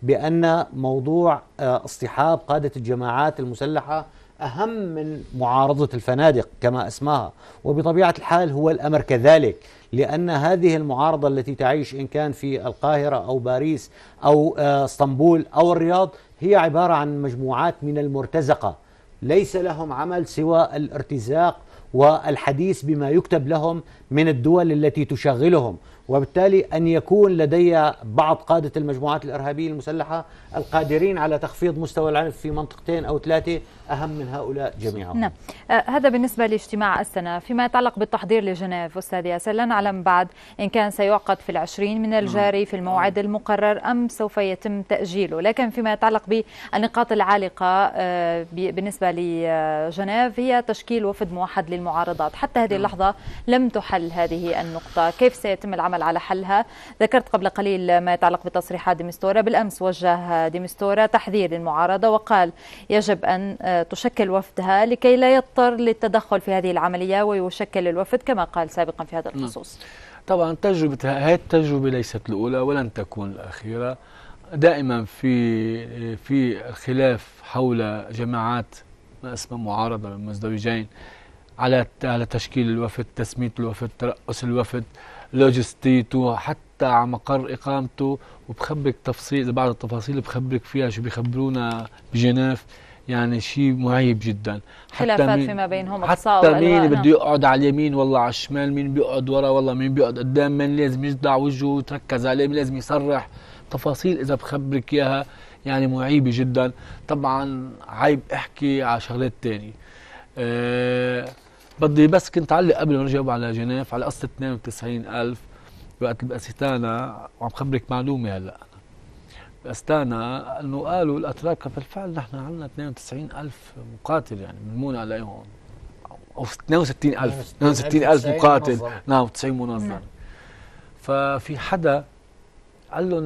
بأن موضوع آه، اصطحاب قادة الجماعات المسلحة أهم من معارضة الفنادق كما أسماها وبطبيعة الحال هو الأمر كذلك لأن هذه المعارضة التي تعيش إن كان في القاهرة أو باريس أو آه، اسطنبول أو الرياض هي عبارة عن مجموعات من المرتزقة ليس لهم عمل سوى الارتزاق والحديث بما يكتب لهم من الدول التي تشغلهم وبالتالي أن يكون لدي بعض قادة المجموعات الإرهابية المسلحة القادرين على تخفيض مستوى العنف في منطقتين أو ثلاثة أهم من هؤلاء جميعا نعم آه، هذا بالنسبة لاجتماع السنة فيما يتعلق بالتحضير لجنيف أستاذ ياسر لا نعلم بعد إن كان سيعقد في العشرين من الجاري في الموعد نعم. المقرر أم سوف يتم تأجيله لكن فيما يتعلق بالنقاط العالقة آه، بالنسبة لجنيف هي تشكيل وفد موحد للمعارضات حتى هذه نعم. اللحظة لم تحل هذه النقطة كيف سيتم العمل العمل على حلها ذكرت قبل قليل ما يتعلق بتصريحات ديمستورا بالأمس وجه ديمستورا تحذير للمعارضة وقال يجب أن آه، تشكل وفدها لكي لا يضطر للتدخل في هذه العملية ويشكل الوفد كما قال سابقا في هذا نعم. الخصوص طبعا تجربة هذه التجربة ليست الأولى ولن تكون الأخيرة دائما في في الخلاف حول جماعات ما اسمها معارضة من مزدوجين على على تشكيل الوفد تسمية الوفد ترأس الوفد لوجستيته حتى على مقر اقامته وبخبرك تفصيل بعض التفاصيل بخبرك فيها شو بيخبرونا بجنيف يعني شيء معيب جدا خلافات فيما بينهم حتى مين بده يقعد على اليمين والله على الشمال مين بيقعد ورا والله مين بيقعد قدام مين لازم يجدع وجهه وتركز عليه مين لازم يصرح تفاصيل اذا بخبرك اياها يعني معيبه جدا طبعا عيب احكي على شغلات ثانيه أه بدي بس كنت علق قبل ما نجاوب على جنيف على قصه 92000 وقت بأستانا وعم خبرك معلومه هلا بأستانا انه قالوا الاتراك بالفعل نحن عندنا 92000 مقاتل يعني بنمون عليهم او 62000 62000 مقاتل نعم 90 منظم نعم. ففي حدا قال لهم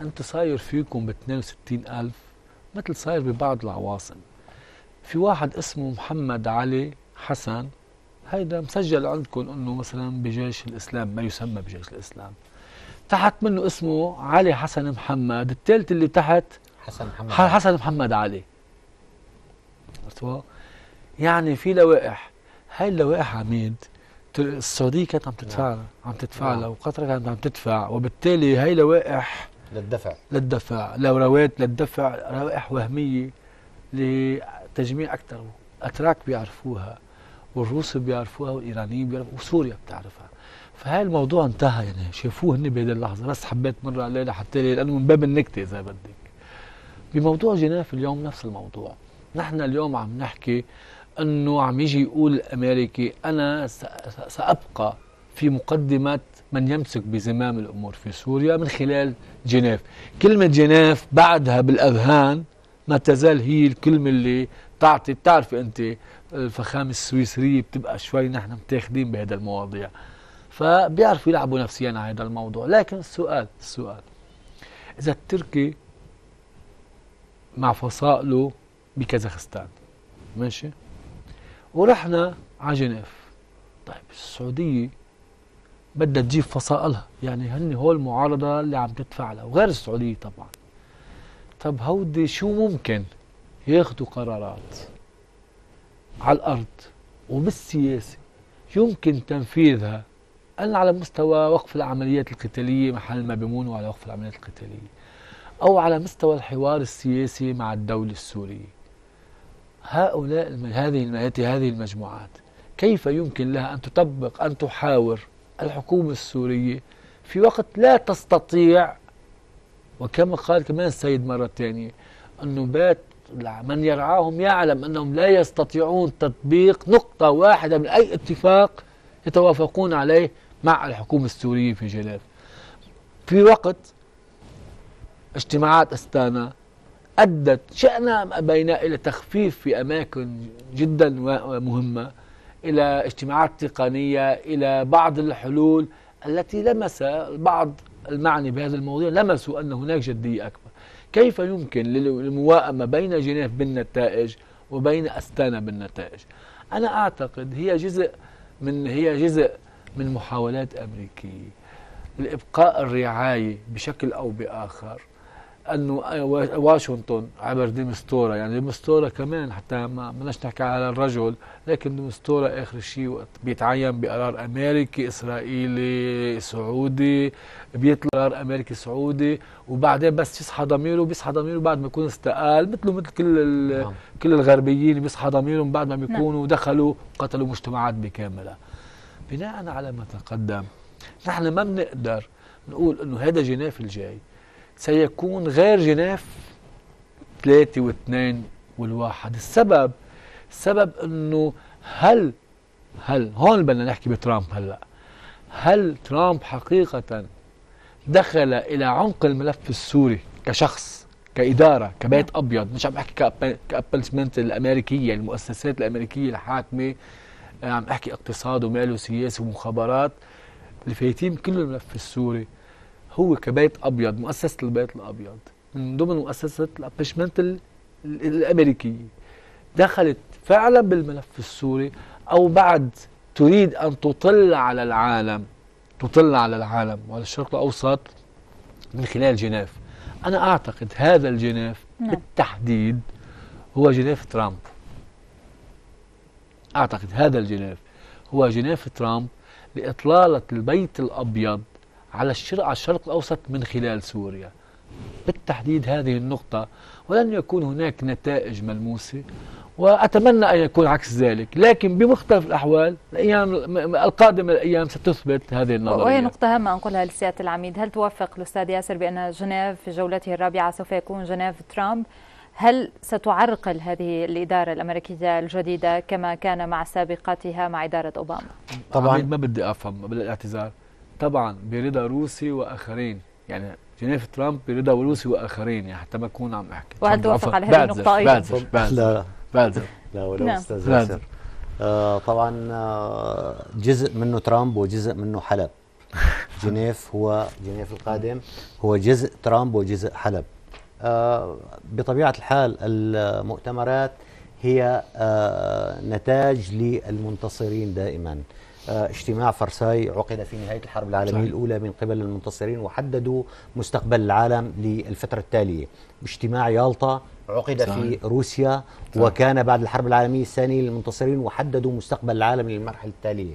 انتم صاير فيكم ب 62000 مثل صاير ببعض العواصم في واحد اسمه محمد علي حسن هيدا مسجل عندكم انه مثلا بجيش الاسلام ما يسمى بجيش الاسلام تحت منه اسمه علي حسن محمد الثالث اللي تحت حسن محمد حسن محمد علي عرفتوا يعني في لوائح هاي اللوائح عميد السعودية كانت عم تدفع نعم. عم تدفع لها نعم. وقطر كانت عم تدفع وبالتالي هاي لوائح للدفع للدفع لوروات للدفع روائح وهمية لتجميع أكثر أتراك بيعرفوها والروس بيعرفوها والايرانيين بيعرفوها وسوريا بتعرفها فهاي الموضوع انتهى يعني شافوه هن بهذه اللحظه بس حبيت مر عليه لحتى لانه من باب النكته اذا بدك بموضوع جنيف اليوم نفس الموضوع نحن اليوم عم نحكي انه عم يجي يقول الامريكي انا سابقى في مقدمه من يمسك بزمام الامور في سوريا من خلال جنيف كلمه جنيف بعدها بالاذهان ما تزال هي الكلمه اللي تعطي بتعرفي انت الفخامه السويسريه بتبقى شوي نحن متاخدين بهذا المواضيع فبيعرفوا يلعبوا نفسيا على هذا الموضوع لكن السؤال السؤال اذا التركي مع فصائله بكازاخستان ماشي ورحنا على جنيف طيب السعوديه بدها تجيب فصائلها يعني هن هول المعارضه اللي عم تدفع لها وغير السعوديه طبعا طب هودي شو ممكن ياخذوا قرارات على الأرض وبالسياسة يمكن تنفيذها ألا على مستوى وقف العمليات القتالية محل ما بيمونوا على وقف العمليات القتالية أو على مستوى الحوار السياسي مع الدولة السورية هؤلاء هذه هذه المجموعات كيف يمكن لها أن تطبق أن تحاور الحكومة السورية في وقت لا تستطيع وكما قال كمان السيد مرة ثانية أنه بات من يرعاهم يعلم أنهم لا يستطيعون تطبيق نقطة واحدة من أي اتفاق يتوافقون عليه مع الحكومة السورية في جنيف في وقت اجتماعات أستانا أدت شأنا بين إلى تخفيف في أماكن جدا مهمة إلى اجتماعات تقنية إلى بعض الحلول التي لمس بعض المعني بهذا الموضوع لمسوا أن هناك جدية أكبر كيف يمكن للمواءمة بين جنيف بالنتائج وبين أستانا بالنتائج أنا أعتقد هي جزء من هي جزء من محاولات أمريكية لإبقاء الرعاية بشكل أو بآخر انه آه، واشنطن عبر ديمستورا يعني ديمستورا كمان حتى ما بدناش نحكي على الرجل لكن ديمستورا اخر شيء وقت بيتعين بقرار امريكي اسرائيلي سعودي بيطلع قرار امريكي سعودي وبعدين بس يصحى ضميره بيصحى ضميره بعد ما يكون استقال مثله مثل كل نعم. كل الغربيين بيصحى ضميرهم بعد ما بيكونوا نعم. دخلوا قتلوا مجتمعات بكاملها بناء على ما تقدم نحن ما بنقدر نقول انه هذا جناف الجاي سيكون غير جناف ثلاثة واثنين والواحد السبب السبب انه هل هل هون بدنا نحكي بترامب هلا هل ترامب حقيقة دخل إلى عمق الملف السوري كشخص كإدارة كبيت أبيض مش عم بحكي كأبلسمنت الأمريكية المؤسسات الأمريكية الحاكمة عم أحكي اقتصاد ومال وسياسة ومخابرات اللي فايتين كل الملف السوري هو كبيت ابيض مؤسسه البيت الابيض من ضمن مؤسسات الابشمنت الامريكيه دخلت فعلا بالملف السوري او بعد تريد ان تطل على العالم تطل على العالم وعلى الشرق الاوسط من خلال جنيف انا اعتقد هذا الجنيف نعم. بالتحديد هو جنيف ترامب اعتقد هذا الجنيف هو جنيف ترامب لاطلاله البيت الابيض على الشرق على الشرق الأوسط من خلال سوريا بالتحديد هذه النقطة ولن يكون هناك نتائج ملموسة وأتمنى أن يكون عكس ذلك لكن بمختلف الأحوال الأيام القادمة الأيام ستثبت هذه النظرية وهي نقطة هامة أنقلها لسيادة العميد هل توافق الأستاذ ياسر بأن جنيف في جولته الرابعة سوف يكون جنيف ترامب هل ستعرقل هذه الإدارة الأمريكية الجديدة كما كان مع سابقتها مع إدارة أوباما؟ طبعا ما بدي أفهم بالاعتذار طبعا برضا روسي واخرين يعني جنيف ترامب برضا روسي واخرين يعني حتى ما اكون عم احكي وهل توافق على هذه النقطه ايضا بعتذر بعتذر لا ولا نعم. استاذ ياسر آه، طبعا آه، جزء منه ترامب وجزء منه حلب جنيف هو جنيف القادم هو جزء ترامب وجزء حلب آه، بطبيعة الحال المؤتمرات هي نتاج للمنتصرين دائما آه، اجتماع فرساي عقد في نهاية الحرب العالمية صحيح. الأولى من قبل المنتصرين وحددوا مستقبل العالم للفترة التالية اجتماع يالطا عقد صحيح. في روسيا صحيح. وكان بعد الحرب العالمية الثانية للمنتصرين وحددوا مستقبل العالم للمرحلة التالية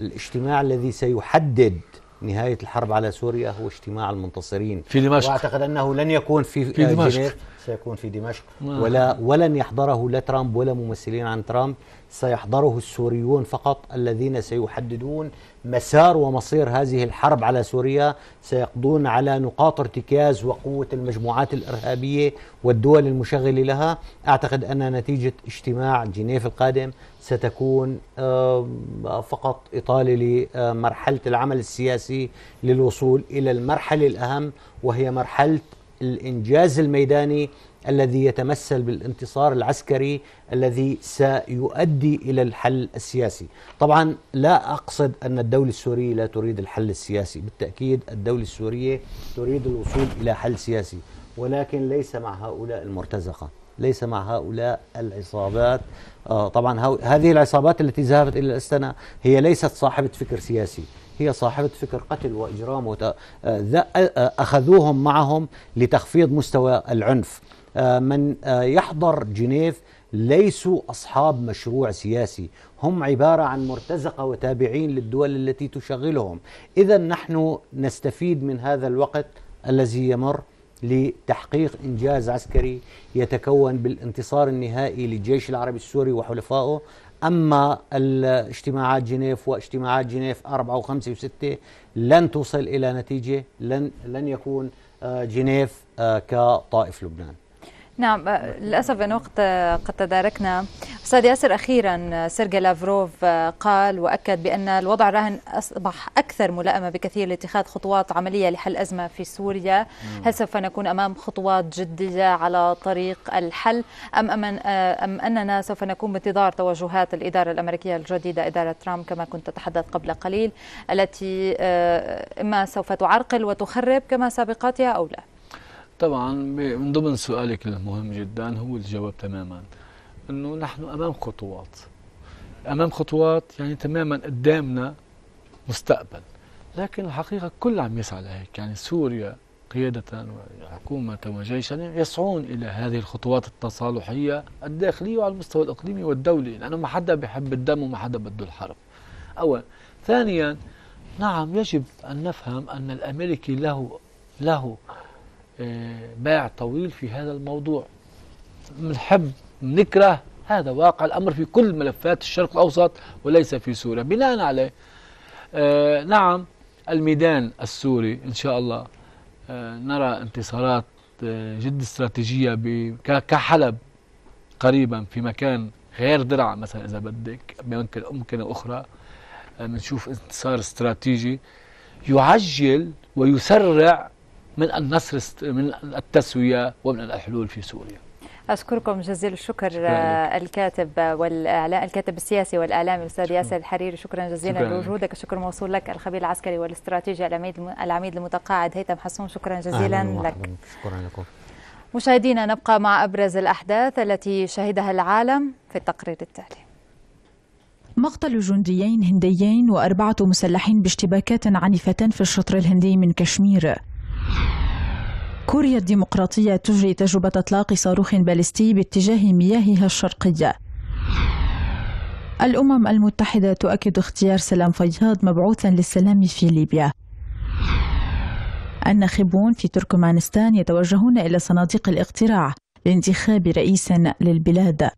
الاجتماع الذي سيحدد نهاية الحرب على سوريا هو اجتماع المنتصرين في دمشق واعتقد انه لن يكون في, في آه، دمشق سيكون في دمشق آه. ولا ولن يحضره لا ترامب ولا ممثلين عن ترامب سيحضره السوريون فقط الذين سيحددون مسار ومصير هذه الحرب على سوريا سيقضون على نقاط ارتكاز وقوة المجموعات الإرهابية والدول المشغلة لها أعتقد أن نتيجة اجتماع جنيف القادم ستكون فقط إطالة لمرحلة العمل السياسي للوصول إلى المرحلة الأهم وهي مرحلة الإنجاز الميداني الذي يتمثل بالانتصار العسكري الذي سيؤدي الى الحل السياسي. طبعا لا اقصد ان الدوله السوريه لا تريد الحل السياسي، بالتاكيد الدوله السوريه تريد الوصول الى حل سياسي، ولكن ليس مع هؤلاء المرتزقه. ليس مع هؤلاء العصابات آه طبعا هذه العصابات التي ذهبت إلى الاستنا هي ليست صاحبة فكر سياسي هي صاحبة فكر قتل وإجرام وت... آه، آه، أخذوهم معهم لتخفيض مستوى العنف آه، من آه، يحضر جنيف ليسوا أصحاب مشروع سياسي هم عبارة عن مرتزقة وتابعين للدول التي تشغلهم إذا نحن نستفيد من هذا الوقت الذي يمر لتحقيق إنجاز عسكري يتكون بالانتصار النهائي للجيش العربي السوري وحلفائه أما الاجتماعات جنيف واجتماعات جنيف أربعة وخمسة وستة لن توصل إلى نتيجة لن, لن يكون آه، جنيف كطائف لبنان نعم آه، للأسف أن وقت آه، قد تداركنا أستاذ ياسر أخيرا آه، سيرجي لافروف قال وأكد بأن الوضع الراهن أصبح أكثر ملائمة بكثير لاتخاذ خطوات عملية لحل أزمة في سوريا هل سوف نكون أمام خطوات جدية على طريق الحل أم, أم أننا سوف نكون بانتظار توجهات الإدارة الأمريكية الجديدة إدارة ترامب كما كنت تتحدث قبل قليل التي إما سوف تعرقل وتخرب كما سابقاتها أو لا طبعا من ضمن سؤالك المهم جدا هو الجواب تماما انه نحن امام خطوات امام خطوات يعني تماما قدامنا مستقبل لكن الحقيقه كل عم يسعى لهيك يعني سوريا قيادة وحكومة وجيشا يعني يسعون إلى هذه الخطوات التصالحية الداخلية وعلى المستوى الإقليمي والدولي لأنه ما حدا بيحب الدم وما حدا بده الحرب أولا ثانيا نعم يجب أن نفهم أن الأمريكي له له آه، باع طويل في هذا الموضوع منحب نكره هذا واقع الأمر في كل ملفات الشرق الأوسط وليس في سوريا بناء عليه آه، نعم الميدان السوري إن شاء الله آه، نرى انتصارات جد استراتيجية كحلب قريبا في مكان غير درعا مثلا إذا بدك بممكن ممكن أخرى بنشوف انتصار استراتيجي يعجل ويسرع من النصر من التسوية ومن الحلول في سوريا أشكركم جزيل الشكر آه، الكاتب والإعلام الكاتب السياسي والإعلامي الأستاذ ياسر الحريري شكرا جزيلا شكرا. لوجودك الشكر موصول لك الخبير العسكري والاستراتيجي العميد المتقاعد هيثم حسون شكرا جزيلا لك شكرا لكم مشاهدينا نبقى مع أبرز الأحداث التي شهدها العالم في التقرير التالي مقتل جنديين هنديين وأربعة مسلحين باشتباكات عنيفة في الشطر الهندي من كشمير كوريا الديمقراطية تجري تجربة إطلاق صاروخ باليستي باتجاه مياهها الشرقية الأمم المتحدة تؤكد اختيار سلام فياض مبعوثا للسلام في ليبيا الناخبون في تركمانستان يتوجهون إلى صناديق الاقتراع لانتخاب رئيس للبلاد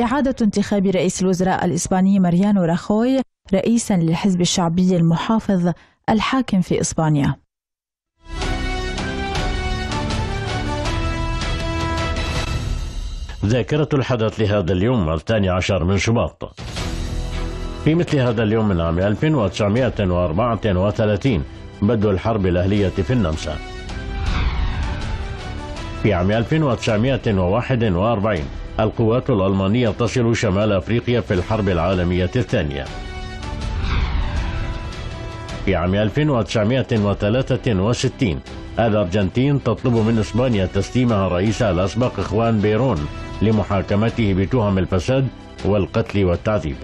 إعادة انتخاب رئيس الوزراء الإسباني ماريانو راخوي رئيسا للحزب الشعبي المحافظ الحاكم في إسبانيا ذاكرة الحدث لهذا اليوم الثاني عشر من شباط في مثل هذا اليوم من عام 1934 بدو الحرب الأهلية في النمسا في عام 1941 القوات الألمانية تصل شمال أفريقيا في الحرب العالمية الثانية في عام 1963 الأرجنتين تطلب من إسبانيا تسليمها رئيسها الأسبق إخوان بيرون لمحاكمته بتهم الفساد والقتل والتعذيب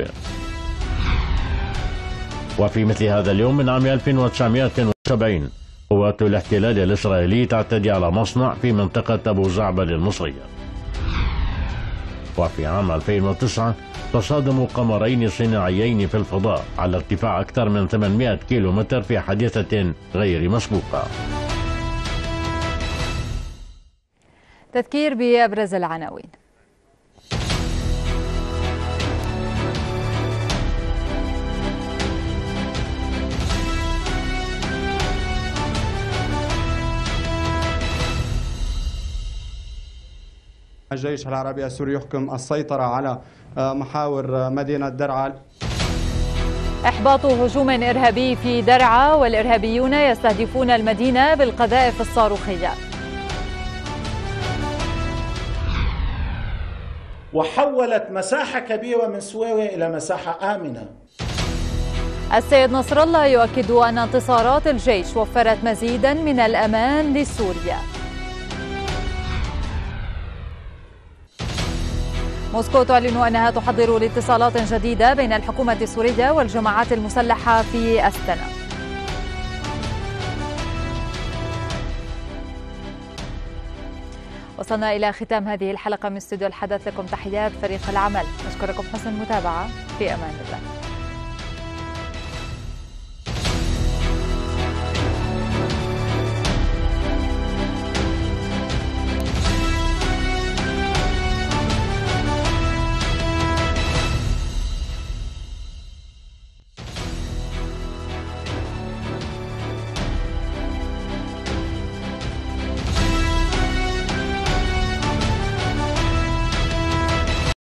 وفي مثل هذا اليوم من عام 1970 قوات الاحتلال الإسرائيلي تعتدي على مصنع في منطقة أبو زعبل المصرية وفي عام 2009 تصادم قمرين صناعيين في الفضاء على ارتفاع أكثر من 800 كيلومتر في حادثة غير مسبوقة تذكير بأبرز العناوين الجيش العربي السوري يحكم السيطرة على محاور مدينة درعا إحباط هجوم إرهابي في درعا والإرهابيون يستهدفون المدينة بالقذائف الصاروخية وحولت مساحة كبيرة من سويوي إلى مساحة آمنة السيد نصر الله يؤكد أن انتصارات الجيش وفرت مزيدا من الأمان لسوريا موسكو تعلن أنها تحضر لاتصالات جديدة بين الحكومة السورية والجماعات المسلحة في أستنا وصلنا إلى ختام هذه الحلقة من استوديو الحدث لكم تحيات فريق العمل نشكركم حسن المتابعة في أمان الله